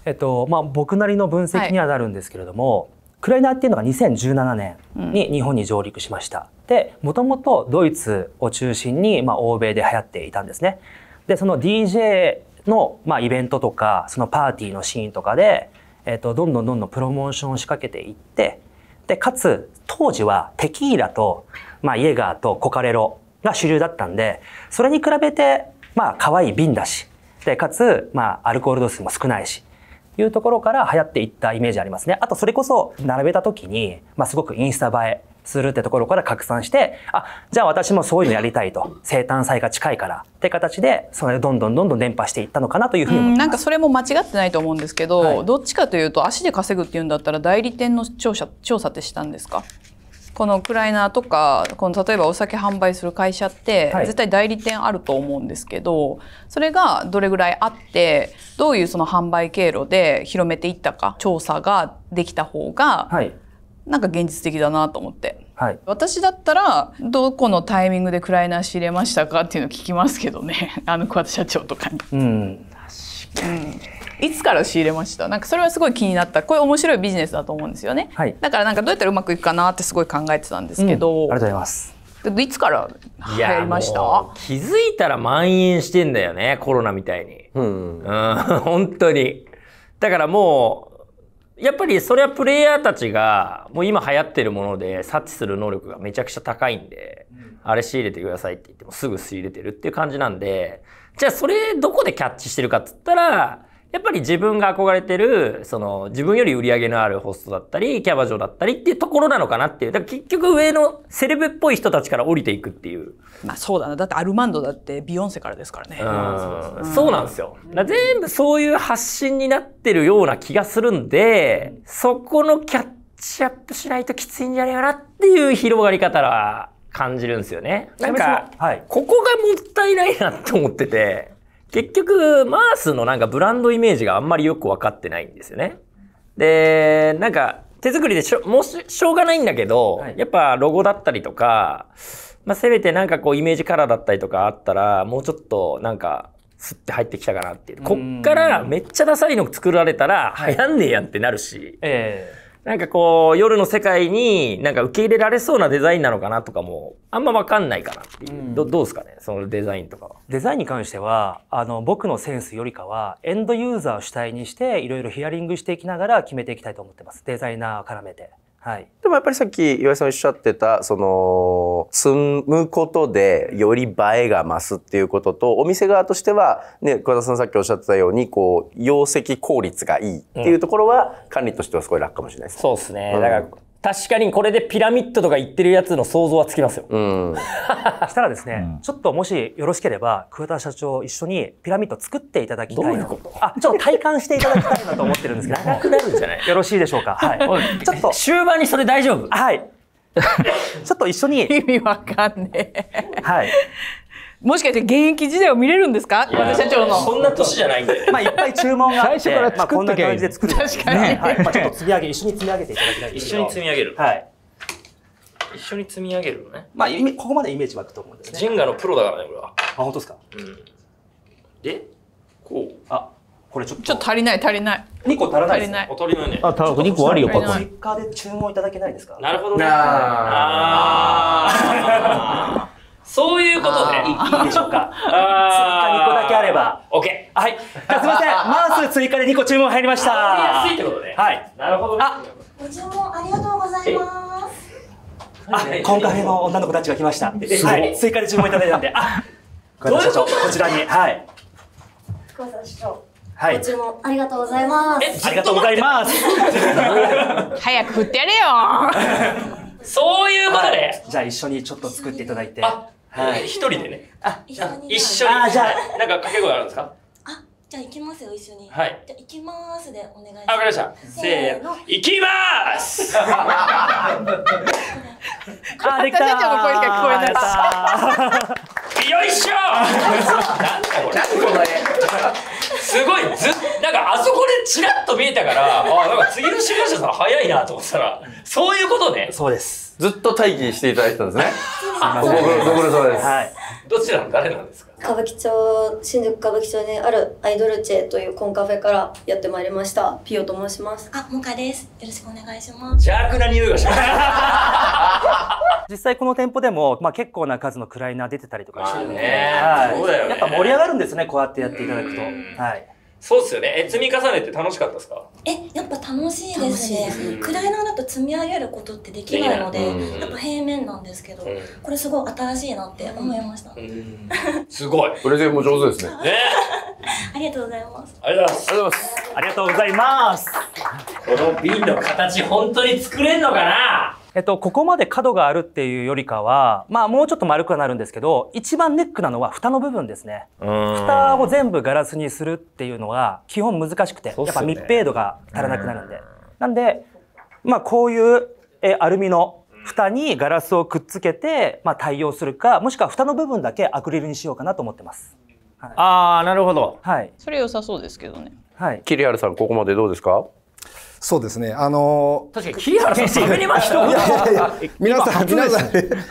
えっとまあ、僕なりの分析にはなるんですけれども、はい、クライナーっていうのが2017年に日本に上陸しました、うん、でもともとドイツを中心に、まあ、欧米で流行っていたんですねでその DJ の、まあ、イベントとかそのパーティーのシーンとかで、えーと、とどんどんどんどんプロモーションを仕掛けていってでかつ当時はテキーラと、まあ、イエガーとコカレロが主流だったんでそれに比べてまあ可愛い瓶だしでかつ、まあ、アルコール度数も少ないしいうところから流行っていったイメージありますねあとそれこそ並べた時に、まあ、すごくインスタ映えするってところから拡散して、あ、じゃあ私もそういうのやりたいと。生誕祭が近いから。って形で、それどんどんどんどん伝播していったのかなというふうに思います。なんかそれも間違ってないと思うんですけど、はい、どっちかというと足で稼ぐっていうんだったら代理店の調査、調査ってしたんですかこのクライナーとかこの例えばお酒販売する会社って絶対代理店あると思うんですけど、はい、それがどれぐらいあってどういうその販売経路で広めていったか調査ができた方が、はいなんか現実的だなと思って。はい、私だったらどこのタイミングでクライナー仕入れましたかっていうのを聞きますけどね あの桑田社長とかに。うん確かに、いつから仕入れましたなんかそれはすごい気になったこれ面白いビジネスだと思うんですよね、はい、だからなんかどうやったらうまくいくかなってすごい考えてたんですけど、うん、ありがとうございますでいつから流りました気づいたら蔓延してんだよねコロナみたいに、うん、うん、本当にだからもうやっぱりそれはプレイヤーたちがもう今流行ってるもので察知する能力がめちゃくちゃ高いんで、あれ仕入れてくださいって言ってもすぐ仕入れてるっていう感じなんでじゃあそれどこでキャッチしてるかっつったらやっぱり自分が憧れてる、その、自分より売り上げのあるホストだったり、キャバ嬢だったりっていうところなのかなっていう。だから結局上のセレブっぽい人たちから降りていくっていう。まあそうだな。だってアルマンドだってビヨンセからですからね。うん、そうなんですよ。全部そういう発信になってるような気がするんで、そこのキャッチアップしないときついんじゃねえかなっていう広がり方は感じるんですよね。なんか、はい、ここがもったいないなって思ってて。結局、マースのなんかブランドイメージがあんまりよくわかってないんですよね。で、なんか、手作りでしょ、もうしょうがないんだけど、はい、やっぱロゴだったりとか、まあ、せめてなんかこうイメージカラーだったりとかあったら、もうちょっとなんか、スッて入ってきたかなっていう。こっからめっちゃダサいの作られたら、流行んねえやんってなるし。ええーなんかこう、夜の世界になんか受け入れられそうなデザインなのかなとかも、あんまわかんないかなっていう。うん、どどうですかねそのデザインとかは。デザインに関しては、あの、僕のセンスよりかは、エンドユーザーを主体にして、いろいろヒアリングしていきながら決めていきたいと思ってます。デザイナー絡めて。はい、でもやっぱりさっき岩井さんおっしゃってたその積むことでより映えが増すっていうこととお店側としては、ね、桑田さんさっきおっしゃってたようにこう容積効率がいいっていうところは、管理としてはすごい楽かもしれないです、ねうん、そうですね、だから確かにこれでピラミッドとか言ってるやつの想像はつきますよ。うん、したらですね、うん、ちょっともしよろしければ、桑田社長一緒にピラミッド作っていただきたいな。ういうことあ、ちょっと体感していただきたいなと思ってるんですけど。長くなるんじゃないよろしいでしょうか。はい。ちょっと。終盤にそれ大丈夫はい。ちょっと一緒に。意味わかんねえ。はい。もしかして現役時代を見れるんですか和田社長のそんな年じゃないんで、まあいっぱい注文があって最初からまあ、こんな感じで作る確かに、ね、はいまあ、ちょっと積み上げ一緒に積み上げていただきたい一緒に積み上げるはい一緒に積み上げるのねまあここまでイメージ湧くと思うんですねジンガのプロだからねこれはあ本当ですか、うん、でこうあこれちょっとちょっと足りない足りない二個足らないです、ね、足りないねあ足2個あるよパッ追加で注文いただけないですかなるほどねああ そういうことで。いいでしょうか。追加2個だけあれば。OK。はい。すみません。マウス追加で2個注文入りました。安いってことね。はい。なるほど、ね。ご注文ありがとうございます。あ、今回の女の子たちが来ました。はい。追加で注文いただいたんで。あ、どういうことこちらに。はい。はい。ご注文ありがとうございます。ありがとうございます。早く振ってやれよ。そういうことで、じゃあ一緒にちょっと作っていただいて。はい。一人でね。あ、一緒に。一緒に。あ、じゃあ、なんか掛け声あるんですかあ、じゃあ行きますよ、一緒に。はい。じゃあ行きまーすでお願いします。わかりました。せーの。行きまーす あ、できたー。の声が聞こえなかった。よいしょ なんだこれ。何これ。すごいずなんかあそこでチラッと見えたからあなんか次の司会者さん早いなと思ったらそういうことねそうですずっと待機していただいてたんですね ご苦労様です、はいどちらの誰なんですか歌舞伎町、新宿歌舞伎町にあるアイドルチェというコンカフェからやってまいりました。ピオと申します。あ、モカです。よろしくお願いします。邪悪な匂いがします。実際この店舗でも、まあ、結構な数のクライナー出てたりとかしてるので、ね、はい、ね、やっぱ盛り上がるんですねこうやってやっていただくと。はいそうっすよね。え、積み重ねて楽しかったですかえ、やっぱ楽しいですね。クライナーだと積み上げることってできないので、やっぱ平面なんですけど、これすごい新しいなって思いました。すごい。プレゼンも上手ですね。ねありがとうございます。ありがとうございます。ありがとうございます。この瓶の形、本当に作れんのかなえっと、ここまで角があるっていうよりかは、まあ、もうちょっと丸くはなるんですけど、一番ネックなのは蓋の部分ですね。蓋を全部ガラスにするっていうのは、基本難しくて、ね、やっぱ密閉度が足らなくなるんで。んなんで、まあ、こういう、え、アルミの蓋にガラスをくっつけて、まあ、対応するか、もしくは蓋の部分だけアクリルにしようかなと思ってます。はい、ああ、なるほど。はい。それ良さそうですけどね。はい。桐原さん、ここまでどうですかそうですね。あのー、確かに、桐原ましたいやいや 皆さん、皆さん、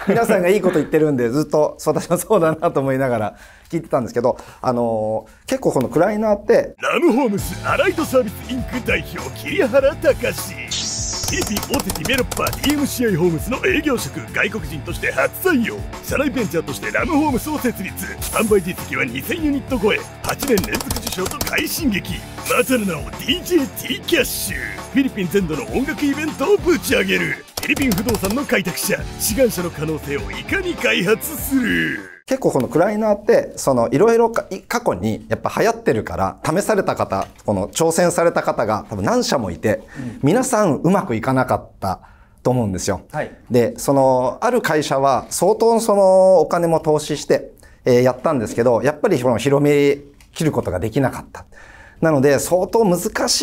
皆さんがいいこと言ってるんで、ずっと私はそうだなと思いながら聞いてたんですけど、あのー、結構このクライナーって、ラムホームスアライトサービスインク代表、桐原隆。TP 大手ティベロッパー DMCI ホームズの営業職外国人として初採用社内ベンチャーとしてラムホームズを設立販売実績は2000ユニット超え8年連続受賞と快進撃またの名を DJT キャッシュフィリピン全土の音楽イベントをぶち上げるフィリピン不動産の開拓者志願者の可能性をいかに開発する結構このクライナーってそのいろいろ過去にやっぱ流行ってるから試された方この挑戦された方が多分何社もいて、皆さんうまくいかなかったと思うんですよ。はい、でそのある会社は相当そのお金も投資して、えやったんですけどやっぱりこの広め切ることができなかった。なので相当難し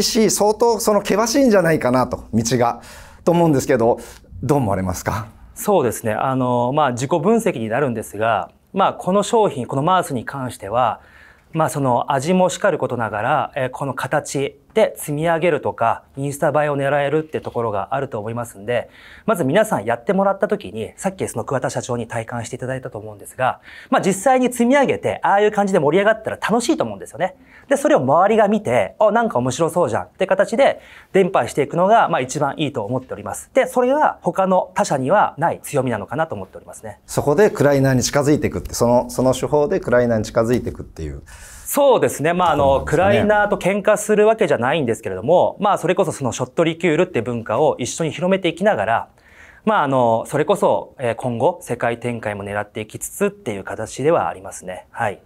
いし相当その険しいんじゃないかなと道がと思うんですけどどう思われますかそうですね。あの、まあ、自己分析になるんですが、まあ、この商品、このマウスに関しては、まあ、その味もしかることながら、えこの形、って積み上げるとか、インスタ映えを狙えるってところがあると思いますんで、まず皆さんやってもらった時に、さっきその桑田社長に体感していただいたと思うんですが、まあ実際に積み上げて、ああいう感じで盛り上がったら楽しいと思うんですよね。で、それを周りが見て、あ、なんか面白そうじゃんって形で伝播していくのが、まあ一番いいと思っております。で、それは他の他社にはない強みなのかなと思っておりますね。そこでクライナーに近づいていくって、その、その手法でクライナーに近づいていくっていう。そうですね。まあ、あの、ね、クライナーと喧嘩するわけじゃないんですけれども、まあ、それこそそのショットリキュールって文化を一緒に広めていきながら、まあ、あの、それこそ、え今後、世界展開も狙っていきつつっていう形ではありますね。はい。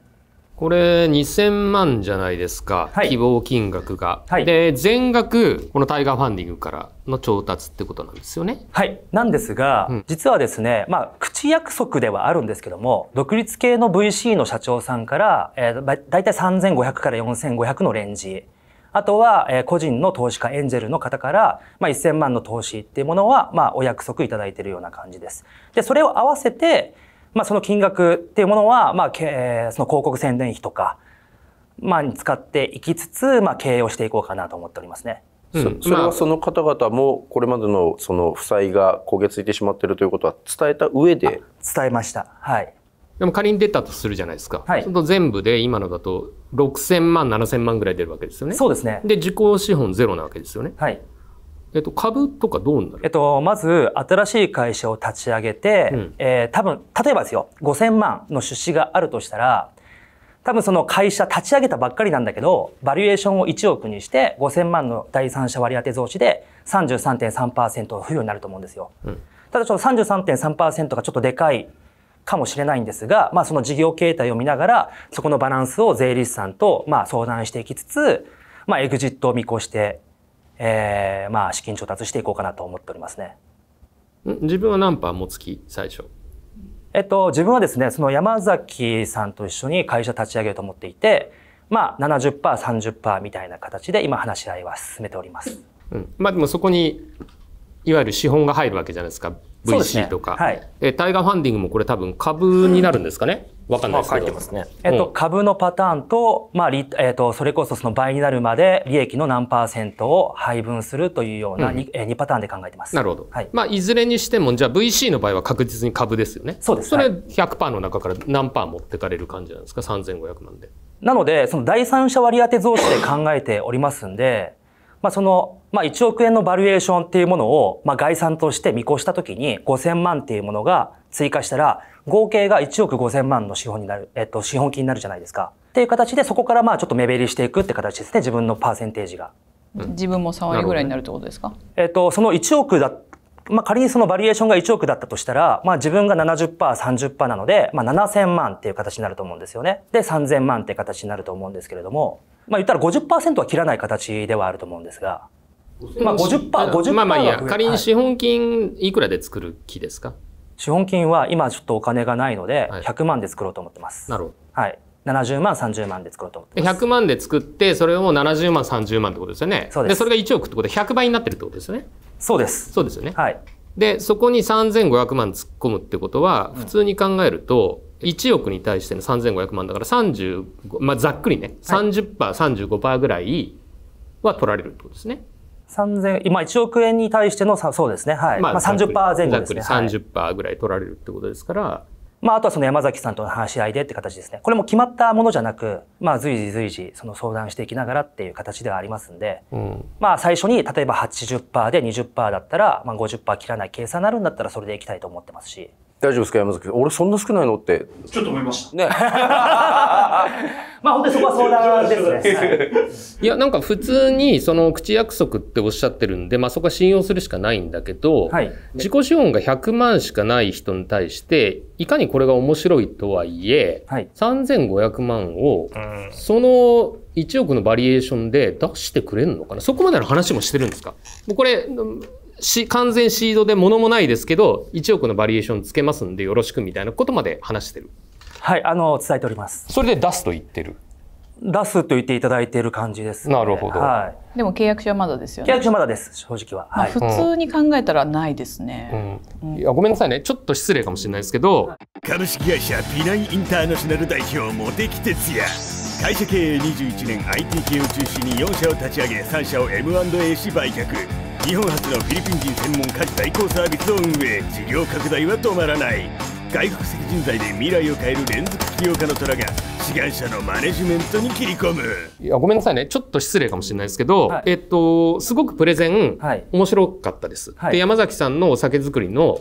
これ2000万じゃないですか、はい、希望金額が、はい、で全額このタイガーファンディングからの調達ってことなんですよねはいなんですが、うん、実はですねまあ口約束ではあるんですけども独立系の VC の社長さんから、えー、だいたい3500から4500のレンジあとは、えー、個人の投資家エンジェルの方から、まあ、1000万の投資っていうものは、まあ、お約束いただいているような感じです。で、それを合わせて、まあ、その金額っていうものは、まあ、えー、その広告宣伝費とか、まあ、に使っていきつつ、まあ、経営をしていこうかなと思っておりますね。うん、そそれはその方々もこれまでのその負債が焦げ付いてしまっているということは伝えた上で伝えました、はい、でも仮に出たとするじゃないですか、はい、その全部で今のだと6000万7000万ぐらい出るわけですよねそうですねで受講資本ゼロなわけですよね、はい、えっと、株とかどうなる、えっと、まず新しい会社を立ち上げて、うん、えー、多分例えばですよ5,000万の出資があるとしたら多分その会社立ち上げたばっかりなんだけどバリエーションを1億にして5,000万の第三者割当増資で33.3%付与になると思うんですよ。うん、ただちょっと33.3%がちょっとでかいかもしれないんですが、まあ、その事業形態を見ながらそこのバランスを税理士さんとまあ相談していきつつ、まあ、エグジットを見越してえー、まあ資金調達していこうかなと思っておりますね。自分は何パー持つ気最初えっと、自分はですね、その山崎さんと一緒に会社立ち上げようと思っていて、まあ70%、30%みたいな形で今話し合いは進めております。うん、まあでもそこに、いわゆる資本が入るわけじゃないですか。VC とか、ねはい、えタイガーファンディングもこれ多分株になるんですかね、わ、うん、かんないですけど。ますね。えっと、株のパターンと、まあ、えっと、それこそその倍になるまで利益の何パーセントを配分するというような 2,、うん、え2パターンで考えてます。なるほど。はい、まあ、いずれにしても、じゃあ VC の場合は確実に株ですよね。そうです。それ100%の中から何パー持ってかれる感じなんですか ?3500 万で。なので、その第三者割当増資で考えておりますんで、まあ、その、まあ、1億円のバリエーションっていうものを、まあ、概算として見越したときに5000万っていうものが追加したら、合計が1億5000万の資本になる、えっと、資本金になるじゃないですか。っていう形で、そこからまあ、ちょっと目減りしていくって形ですね、自分のパーセンテージが。自分も3割ぐらいになるってことですか、えっと、その1億だまあ、仮にそのバリエーションが1億だったとしたら、まあ、自分が70%、30%なので、まあ、7000万っていう形になると思うんですよね。で、3000万っていう形になると思うんですけれども、まあ、言ったら50%は切らない形ではあると思うんですが、まあ50%、50%まあまあいいや、仮に資本金いくらで作る気ですか、はい、資本金は今ちょっとお金がないので、100万で作ろうと思ってます。はい、なるほど。はい。70万、30万で作ろうと思ってます。100万で作って、それを70万、30万ってことですよね。そうです。で、それが1億ってことで100倍になってるってことですよね。そうです。そうですよね。はい。で、そこに3500万突っ込むってことは、普通に考えると、1億に対しての3500万だから35、まあ、ざっくりね、30%、35%ぐらいは取られるってことですね。三千今1億円に対してのそうですね、はいまあ、30%前後ですね。ざっくり30%ぐらい取られるってことですから、まあ、あとはその山崎さんとの話し合いでって形ですね。これも決まったものじゃなく、まあ、随時随時、その相談していきながらっていう形ではありますんで、うん、まあ、最初に、例えば80%で20%だったら、まあ、50%切らない計算になるんだったら、それでいきたいと思ってますし、大丈夫ですか山崎俺そんな少ないのってちょっと思いましたね まあ本当にそこは相談ですね いやなんか普通にその口約束っておっしゃってるんでまあそこは信用するしかないんだけど、はい、自己資本が100万しかない人に対していかにこれが面白いとはいえ、はい、3500万をその1億のバリエーションで出してくれるのかなそこまでの話もしてるんですかこれし、完全シードで物もないですけど、1億のバリエーションつけますんでよろしくみたいなことまで話してる。はい、あの、伝えております。それで出すと言ってる。出すと言っていただいている感じです、ね、なるほど、はい、でも契約書はまだですよね。契約書まだです、正直は。はい、普通に考えたらないですね、うんうん、いや。ごめんなさいね、ちょっと失礼かもしれないですけど。はい、株式会社ピナインターナショナル代表茂木哲也。会社経営21年 IT 系を中心に4社を立ち上げ3社を M&A し売却。日本初のフィリピン人専門家事代行サービスを運営事業拡大は止まらない外国籍人材で未来を変える連続起業家の虎が志願者のマネジメントに切り込むいやごめんなさいねちょっと失礼かもしれないですけど、はい、えっとすごくプレゼン、はい、面白かったです、はい、で山崎さんのお酒造りの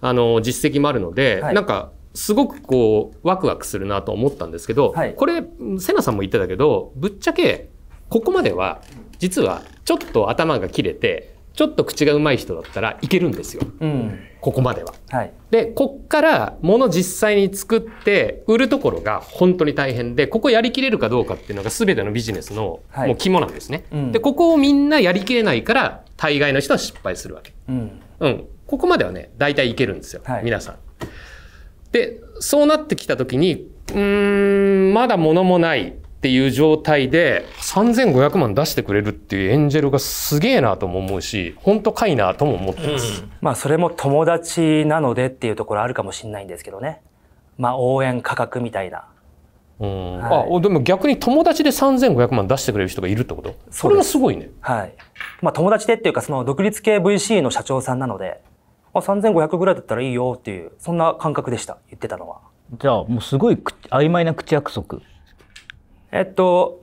あの実績もあるので、はい、なんかすごくこうワクワクするなと思ったんですけど、これ瀬名さんも言ってたけどぶっちゃけここまでは実はちょっと頭が切れてちょっと口がうまい人だったらいけるんですよ、うん、ここまでは。はい、でこっからもの実際に作って売るところが本当に大変でここやりきれるかどうかっていうのが全てのビジネスのもう肝なんですね。はいうん、でここをみんなやりきれないから大概の人は失敗するわけ。うん、うん、ここまではね大体いけるんですよ、はい、皆さん。でそうなってきた時にうーんまだ物もないっていう状態で3500万出してくれるっていうエンジェルがすげえなとも思うし、本当かいなとも思ってます、うん。まあそれも友達なのでっていうところあるかもしれないんですけどね。まあ応援価格みたいな。うん、はい、あでも逆に友達で3500万出してくれる人がいるってことそれもすごいね。はい。まあ友達でっていうかその独立系 VC の社長さんなので、あ、3500ぐらいだったらいいよっていう、そんな感覚でした。言ってたのは。じゃあもうすごい曖昧な口約束。えっと、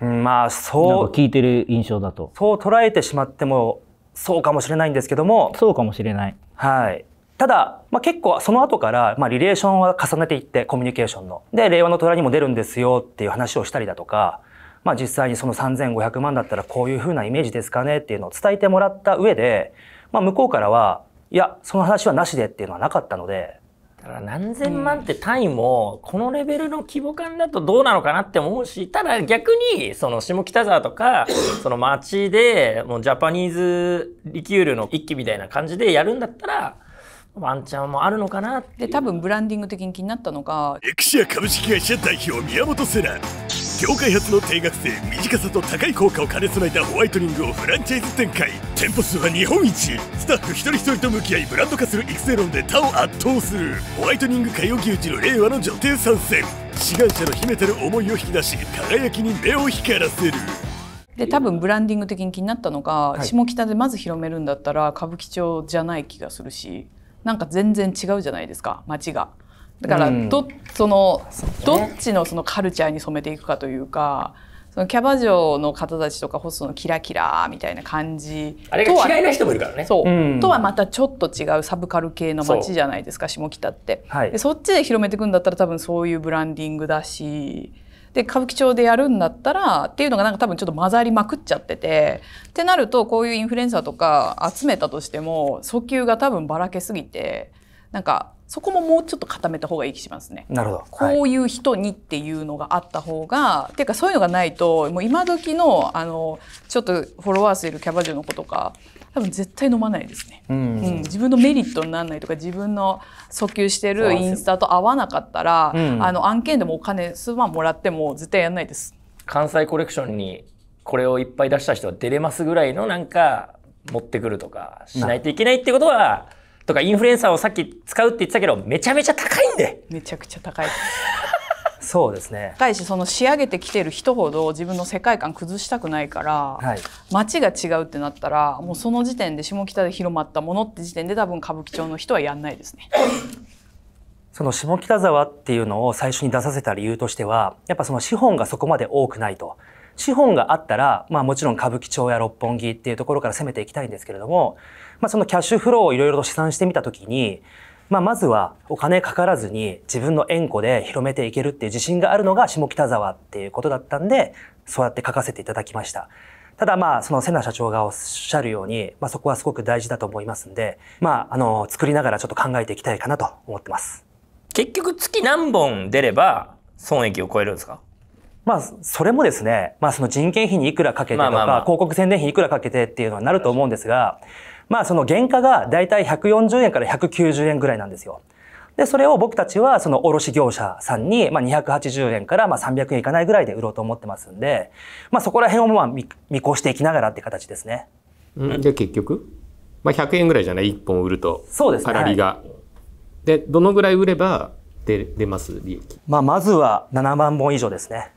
まあそう。聞いてる印象だと。そう捉えてしまっても、そうかもしれないんですけども。そうかもしれない。はい。ただ、まあ、結構その後から、まあ、リレーションは重ねていってコミュニケーションの。で令和の虎にも出るんですよっていう話をしたりだとか、まあ、実際にその3,500万だったらこういうふうなイメージですかねっていうのを伝えてもらった上で、まあ、向こうからはいやその話はなしでっていうのはなかったのでだから何千万って単位もこのレベルの規模感だとどうなのかなって思うしただ逆にその下北沢とか その街でもうジャパニーズリキュールの一気みたいな感じでやるんだったらワンチャンもあるのかなってで多分ブランディング的に気になったのがエクシア株式会社代表宮本セラ業界初の定額制短さと高い効果を兼ね備えたホワイトニングをフランチャイズ展開店舗数は日本一スタッフ一人一人と向き合いブランド化する育成論で他を圧倒するホワイトニング界を牛耳の令和の女帝参戦志願者の秘めたる思いを引き出し輝きに目を光らせるで多分ブランディング的に気になったのが、はい、下北でまず広めるんだったら歌舞伎町じゃない気がするしなんか全然違うじゃないですか街が。だからど,、うんそのどっちのそのカルチャーに染めていくかというか。そのキャバ嬢の方たちとかホストのキラキラみたいな感じあれが嫌いな人もいるからねそう、うん、とはまたちょっと違うサブカル系の街じゃないですか下北って、はい、でそっちで広めていくんだったら多分そういうブランディングだしで歌舞伎町でやるんだったらっていうのがなんか多分ちょっと混ざりまくっちゃっててってなるとこういうインフルエンサーとか集めたとしても訴求が多分ばらけすぎてなんかそこももうちょっと固めた方がいい気しますね。なるほど。こういう人にっていうのがあった方が、はい、っていうかそういうのがないと、もう今時のあのちょっとフォロワー数いるキャバ嬢の子とか多分絶対飲まないですね、うん、うん、自分のメリットにならないとか自分の訴求してるインスタと合わなかったら、うん、あの案件でもお金数万もらっても絶対やんないです関西コレクションにこれをいっぱい出した人は出れますぐらいのなんか持ってくるとかしないといけないってことはとかインフルエンサーをさっき使うって言ってたけどめちゃめちゃ高いんでめちゃくちゃ高いそうですね対しその仕上げてきてる人ほど自分の世界観崩したくないから、はい、街が違うってなったらもうその時点で下北で広まったものって時点で多分歌舞伎町の人はやんないですね。その下北沢っていうのを最初に出させた理由としてはやっぱその資本がそこまで多くないと。資本があったら、まあもちろん歌舞伎町や六本木っていうところから攻めていきたいんですけれども、まあそのキャッシュフローをいろいろと試算してみたときに、まあ、まずはお金かからずに自分の縁故で広めていけるっていう自信があるのが下北沢っていうことだったんで、そうやって書かせていただきました。ただまあ、その瀬名社長がおっしゃるように、まあそこはすごく大事だと思いますんで、まあ、あの、作りながらちょっと考えていきたいかなと思ってます。結局月何本出れば損益を超えるんですかまあ、それもですね、まあその人件費にいくらかけてとか、広告宣伝費いくらかけてっていうのはなると思うんですが、まあまあまあその原価がだいたい140円から190円ぐらいなんですよ。で、それを僕たちはその卸業者さんに、まあ、280円からまあ300円いかないぐらいで売ろうと思ってますんで、まあ、そこら辺をまあ見見越していきながらって形ですね。うん、で、結局、まあ、100円ぐらいじゃない ?1 本売ると。そうですね。が。はい、で、どのぐらい売れば出出ます利益まあ、まずは7万本以上ですね。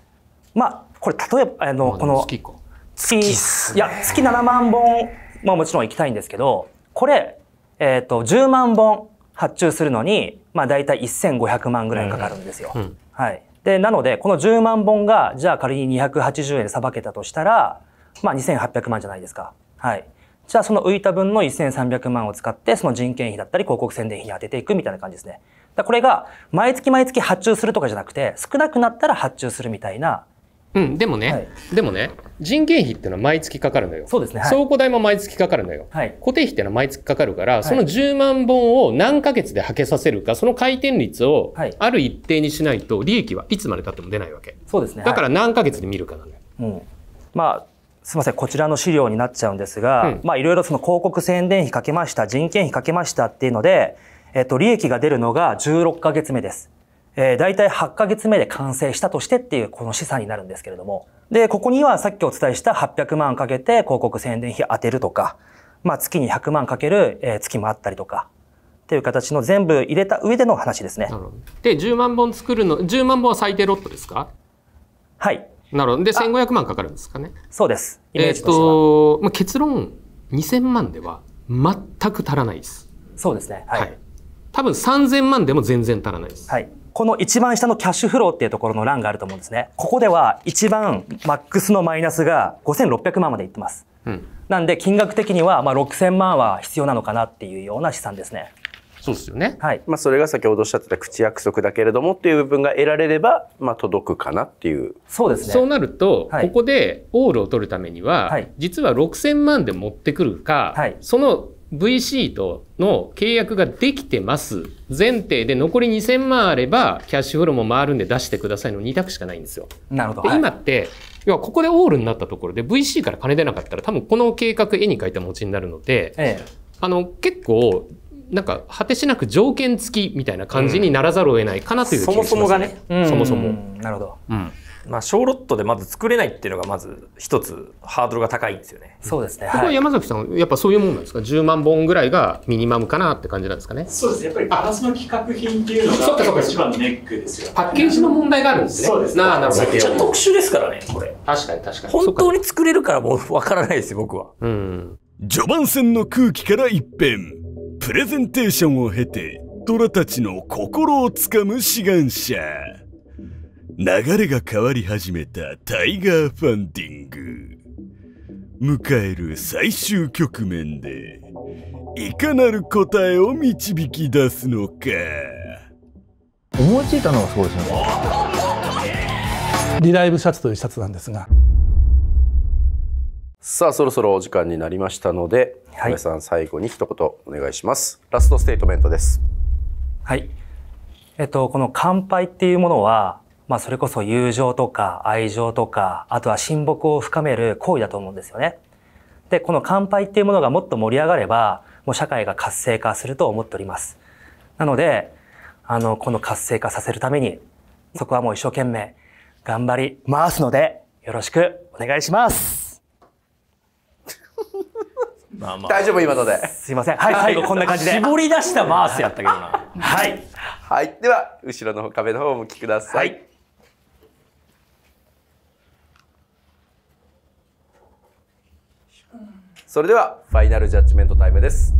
まあ、これ、例えば、あの、この、月月、いや、月7万本まあもちろん行きたいんですけど、これ、えっ、ー、と、10万本発注するのに、まあ大体1500万ぐらいかかるんですよ。うんうん、はい。で、なので、この10万本が、じゃあ仮に280円でさばけたとしたら、まあ2800万じゃないですか。はい。じゃあその浮いた分の1300万を使って、その人件費だったり広告宣伝費に当てていくみたいな感じですね。だこれが、毎月毎月発注するとかじゃなくて、少なくなったら発注するみたいな、うん、でもね、はい、でもね、人件費っていうのは毎月かかるのよ。そうですね。はい、倉庫代も毎月かかるのよ。はい、固定費っていうのは毎月かかるから、その10万本を何ヶ月で履けさせるか、その回転率をある一定にしないと、利益はいつまでたっても出ないわけ。そうですね。だから何ヶ月で見るかなのよ。うん。まあ、すみません、こちらの資料になっちゃうんですが、うん、まあいろいろその広告宣伝費かけました、人件費かけましたっていうので、えっと、利益が出るのが16ヶ月目です。えー、大体8ヶ月目で完成したとしてっていうこの資産になるんですけれども。で、ここにはさっきお伝えした800万かけて広告宣伝費当てるとか、まあ月に100万かける、え月もあったりとか、っていう形の全部入れた上での話ですね。で、10万本作るの、10万本は最低ロットですかはい。なるほど。で、1500万かかるんですかね。そうです。イメージとしては。えー、っと、まあ、結論、2000万では全く足らないです。そうですね。はい。はい、多分3000万でも全然足らないです。はい。この一番下のキャッシュフローっていうところの欄があると思うんですね。ここでは一番マックスのマイナスが5600万までいってます。うん、なんで金額的にはまあ6000万は必要なのかなっていうような資産ですね。そうですよね。はい。まあそれが先ほどおっしゃってた口約束だけれどもっていう部分が得られれば、まあ届くかなっていう。そうですね。そうなると、はい、ここでオールを取るためには、はい、実は6000万で持ってくるか、はい、その VC との契約ができてます前提で残り2000万あればキャッシュフローも回るんで出してくださいの2択しかないんですよ。なるほど。今って、要はここでオールになったところで VC から金出なかったら多分この計画絵に描いた餅になるので、ええ、あの結構なんか果てしなく条件付きみたいな感じにならざるを得ないかなという気がします、ねうん、そもそもがね。そもそも。なるほど。うんまあ、小ロットでまず作れないっていうのがまず一つハードルが高いんですよね。そうですね。ここ山崎さんやっぱそういうもんなんですか。10万本ぐらいがミニマムかなって感じなんですかね。そうです。やっぱりガラスの規格品っていうのが一番ネックですよ、パッケージの問題があるんですね。そうです、ね。なあなるほど。めっちゃ特殊ですからねこれ。確かに確かに。本当に作れるからもうわからないですよ僕は。うん。序盤戦の空気から一変。プレゼンテーションを経てドラたちの心をつかむ志願者。流れが変わり始めたタイガーファンディング。迎える最終局面で、いかなる答えを導き出すのか。思いついたのはすごいですね。リライブシャツというシャツなんですが。さあそろそろお時間になりましたので、はい、さん最後に一言お願いしますラストステートメントですはいえっとこの乾杯っていうものはまあそれこそ友情とか愛情とか、あとは親睦を深める行為だと思うんですよね。で、この乾杯っていうものがもっと盛り上がれば、もう社会が活性化すると思っております。なので、あの、この活性化させるために、そこはもう一生懸命頑張りますので、よろしくお願いします。まあまあ、大丈夫今ので。すいません。はい、最後こんな感じで。絞り出したマースやったけどな。はい。はい。では、後ろの壁の方をお向きください。はいそれではファイナルジャッジメントタイムです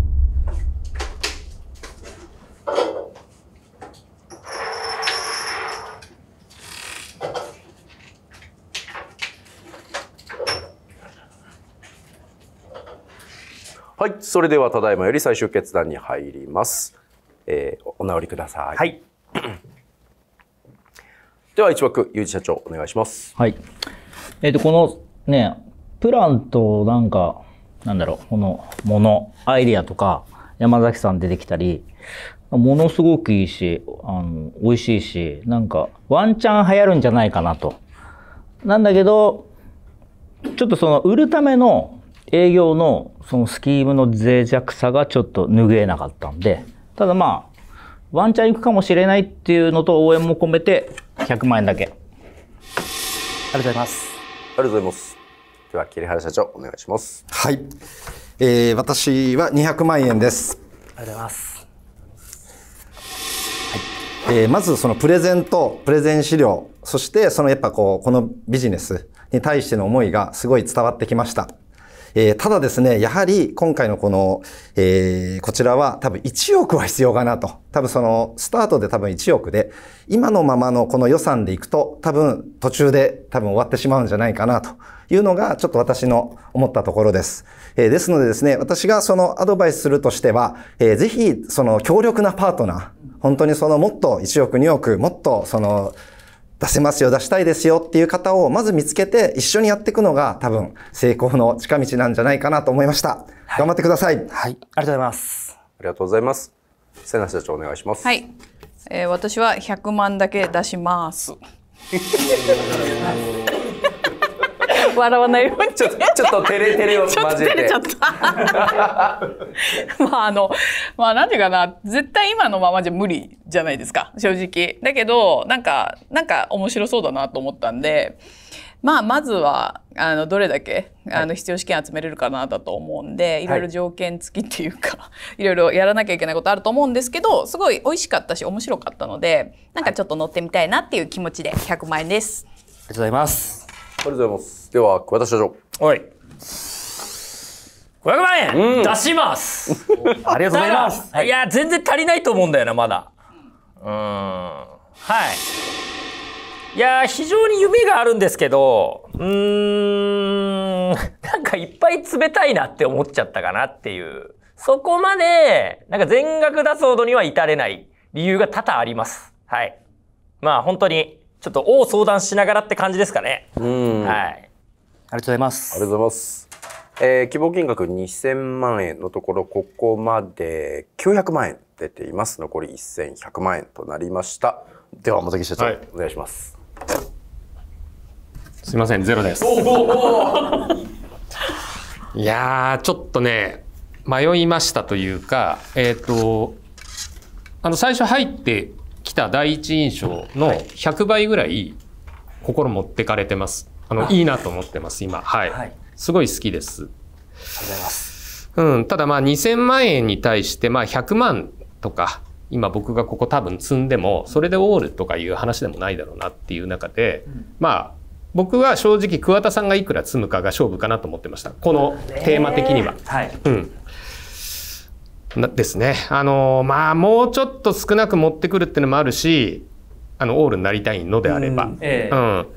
はい、それではただいまより最終決断に入ります。えー、お直りください。はい。では一枠、ゆうじ社長、お願いします。はい。えっ、ー、と、このね、プランとなんか、なんだろう、このもの、アイディアとか、山崎さん出てきたり、ものすごくいいし、あの、美味しいし、なんか、ワンチャン流行るんじゃないかなと。なんだけど、ちょっとその、売るための営業の、そのスキームの脆弱さがちょっと拭えなかったんで、ただまあ、ワンチャン行くかもしれないっていうのと応援も込めて、100万円だけ。ありがとうございます。ありがとうございます。は桐原社長お願いしますはい、えー、私は200万円ですありがとうございます、はい、えー、まずそのプレゼントプレゼン資料そしてそのやっぱこうこのビジネスに対しての思いがすごい伝わってきましたえー、ただですね、やはり今回のこの、えー、こちらは多分1億は必要かなと。多分そのスタートで多分1億で、今のままのこの予算でいくと多分途中で多分終わってしまうんじゃないかなというのがちょっと私の思ったところです。えー、ですのでですね、私がそのアドバイスするとしては、えー、ぜひその強力なパートナー、本当にそのもっと1億2億、もっとその出せますよ、出したいですよっていう方をまず見つけて一緒にやっていくのが多分成功の近道なんじゃないかなと思いました。はい、頑張ってください。はい。ありがとうございます。ありがとうございます。瀬名社長お願いします。はい。えー、私は100万だけ出します。笑わないようにちょっと照れ照れを混ぜて照れちゃったまああのまあなんていうかな絶対今のままじゃ無理じゃないですか正直だけどなんかなんか面白そうだなと思ったんでまあまずはあのどれだけあの必要試験集めれるかなだと思うんで、はい、いろいろ条件付きっていうか、はい、いろいろやらなきゃいけないことあると思うんですけどすごい美味しかったし面白かったのでなんかちょっと乗ってみたいなっていう気持ちで100万円です。ありがとうございますありがとうございます。では、桑田社長。はい。500万円、うん、出します ありがとうございます。いや、全然足りないと思うんだよな、まだ。うん。はい。いや、非常に夢があるんですけど、うん、なんかいっぱい冷たいなって思っちゃったかなっていう。そこまで、なんか全額出すほどには至れない理由が多々あります。はい。まあ本当にちょっと大相談しながらって感じですかね。はい。ありがとうございます。ありがとうございます。えー、希望金額2000万円のところ、ここまで900万円出ています。残り1100万円となりました。では、本木社長、はい、お願いします。すいません、ゼロです。いやちょっとね、迷いましたというか、えっ、ー、と、あの、最初入って来た第一印象の100倍ぐらい心持ってかれてます。あの、いいなと思ってます、今。はい。はい、すごい好きです。ありがとうございます。うん、ただまあ2000万円に対して、まあ100万とか、今僕がここ多分積んでも、それでオールとかいう話でもないだろうなっていう中で、まあ、僕は正直桑田さんがいくら積むかが勝負かなと思ってましたこのテーマ的には、はい、うん、ですね。あのまあもうちょっと少なく持ってくるっていうのもあるしあのオールになりたいのであれば。うん、えうん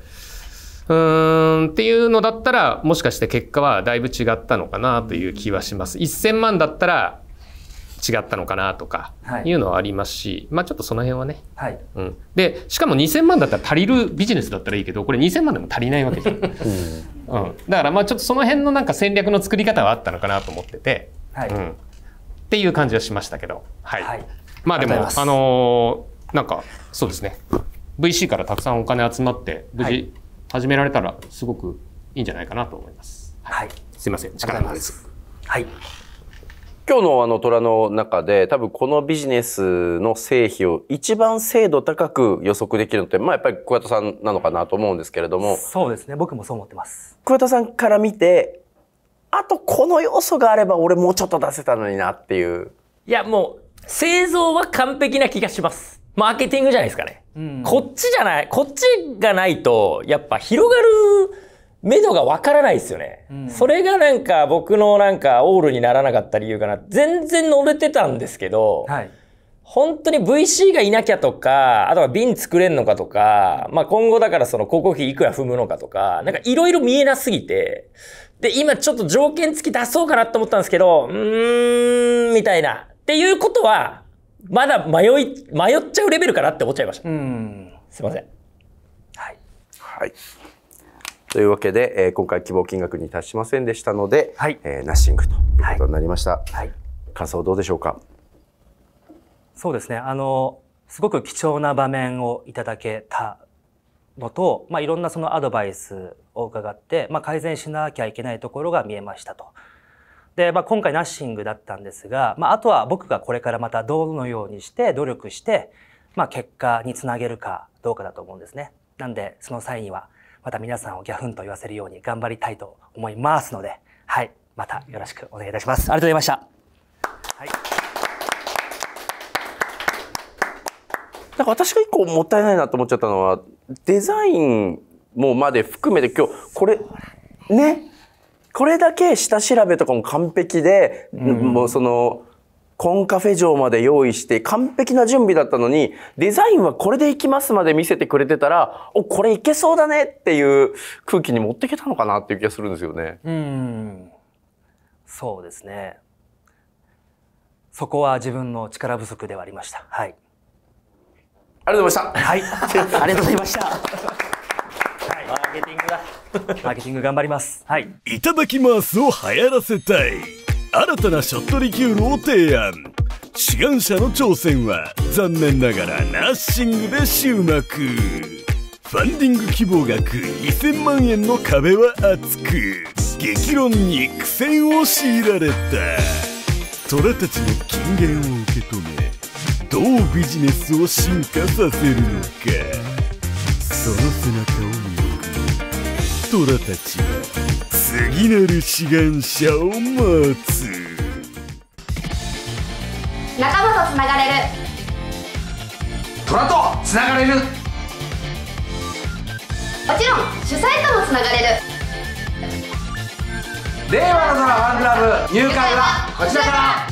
っていうのだったらもしかして結果はだいぶ違ったのかなという気はします。1000万だったら違ったのかなとかいうのはありますし、はい、まあちょっとその辺はね、はい、うん、でしかも2000万だったら足りるビジネスだったらいいけどこれ2000万でも足りないわけじゃん、うん、うん、だからまあちょっとその辺のなんか戦略の作り方はあったのかなと思ってて、はい、うん、っていう感じはしましたけど、はい。はい、まあでも、あのー、なんか、そうですね。VC からたくさんお金集まって、無事始められたらすごくいいんじゃないかなと思います。はい。はい、すいません、力です。はい。今日のあの虎の中で多分このビジネスの成否を一番精度高く予測できるのって、まあ、やっぱり桑田さんなのかなと思うんですけれどもそうですね僕もそう思ってます桑田さんから見てあとこの要素があれば俺もうちょっと出せたのになっていう。いや、もう、製造は完璧な気がします。マーケティングじゃないですかね。うん、こっちじゃない、こっちがないと、やっぱ広がる目処がわからないですよね、うん、それがなんか僕のなんかオールにならなかった理由かな。全然乗れてたんですけど、はい、本当に VC がいなきゃとか、あとは瓶作れんのかとか、まあ今後だからその広告費いくら踏むのかとか、なんかいろいろ見えなすぎて、で、今ちょっと条件付き出そうかなと思ったんですけど、うーん、みたいな。っていうことは、まだ迷い、迷っちゃうレベルかなって思っちゃいました。うん。すいません。はい。はい。というわけで、えー、今回希望金額に達しませんでしたので、はい、えー、ナッシングということになりました。はい。はい、感想どうでしょうかそうですね。あの、すごく貴重な場面をいただけたのと、まあ、いろんなそのアドバイスを伺って、まあ、改善しなきゃいけないところが見えましたと。で、まあ、今回ナッシングだったんですが、まあ、あとは僕がこれからまたどのようにして努力して、まあ、結果につなげるかどうかだと思うんですね。なんでその際にはまた皆さんをギャフンと言わせるように頑張りたいと思いますので、はい、またよろしくお願いいたします。ありがとうございました。はいなんか私が一個もったいないなと思っちゃったのは、デザインもまで含めて今日、これ、ね、これだけ下調べとかも完璧で、うん、もうその、コンカフェ場まで用意して完璧な準備だったのに、デザインはこれでいきますまで見せてくれてたら、お、これいけそうだねっていう空気に持っていけたのかなっていう気がするんですよね。うん。そうですね。そこは自分の力不足ではありました。はい。ありがとうございました。はい、ありがとうございました。はい、マーケティングだ。マーケティング頑張ります。はい。いただきますを流行らせたい。新たなショットリキュールを提案。志願者の挑戦は残念ながらナッシングで終幕。ファンディング希望額2000万円の壁は厚く、激論に苦戦を強いられた。虎たちの金言を受け止め、どうビジネスを進化させるのかその背中を見送り虎たちは次なる志願者を待つ仲間とつながれる虎とつながれるもちろん主催ともつながれる令和の空ファンクラブ入会はこちらから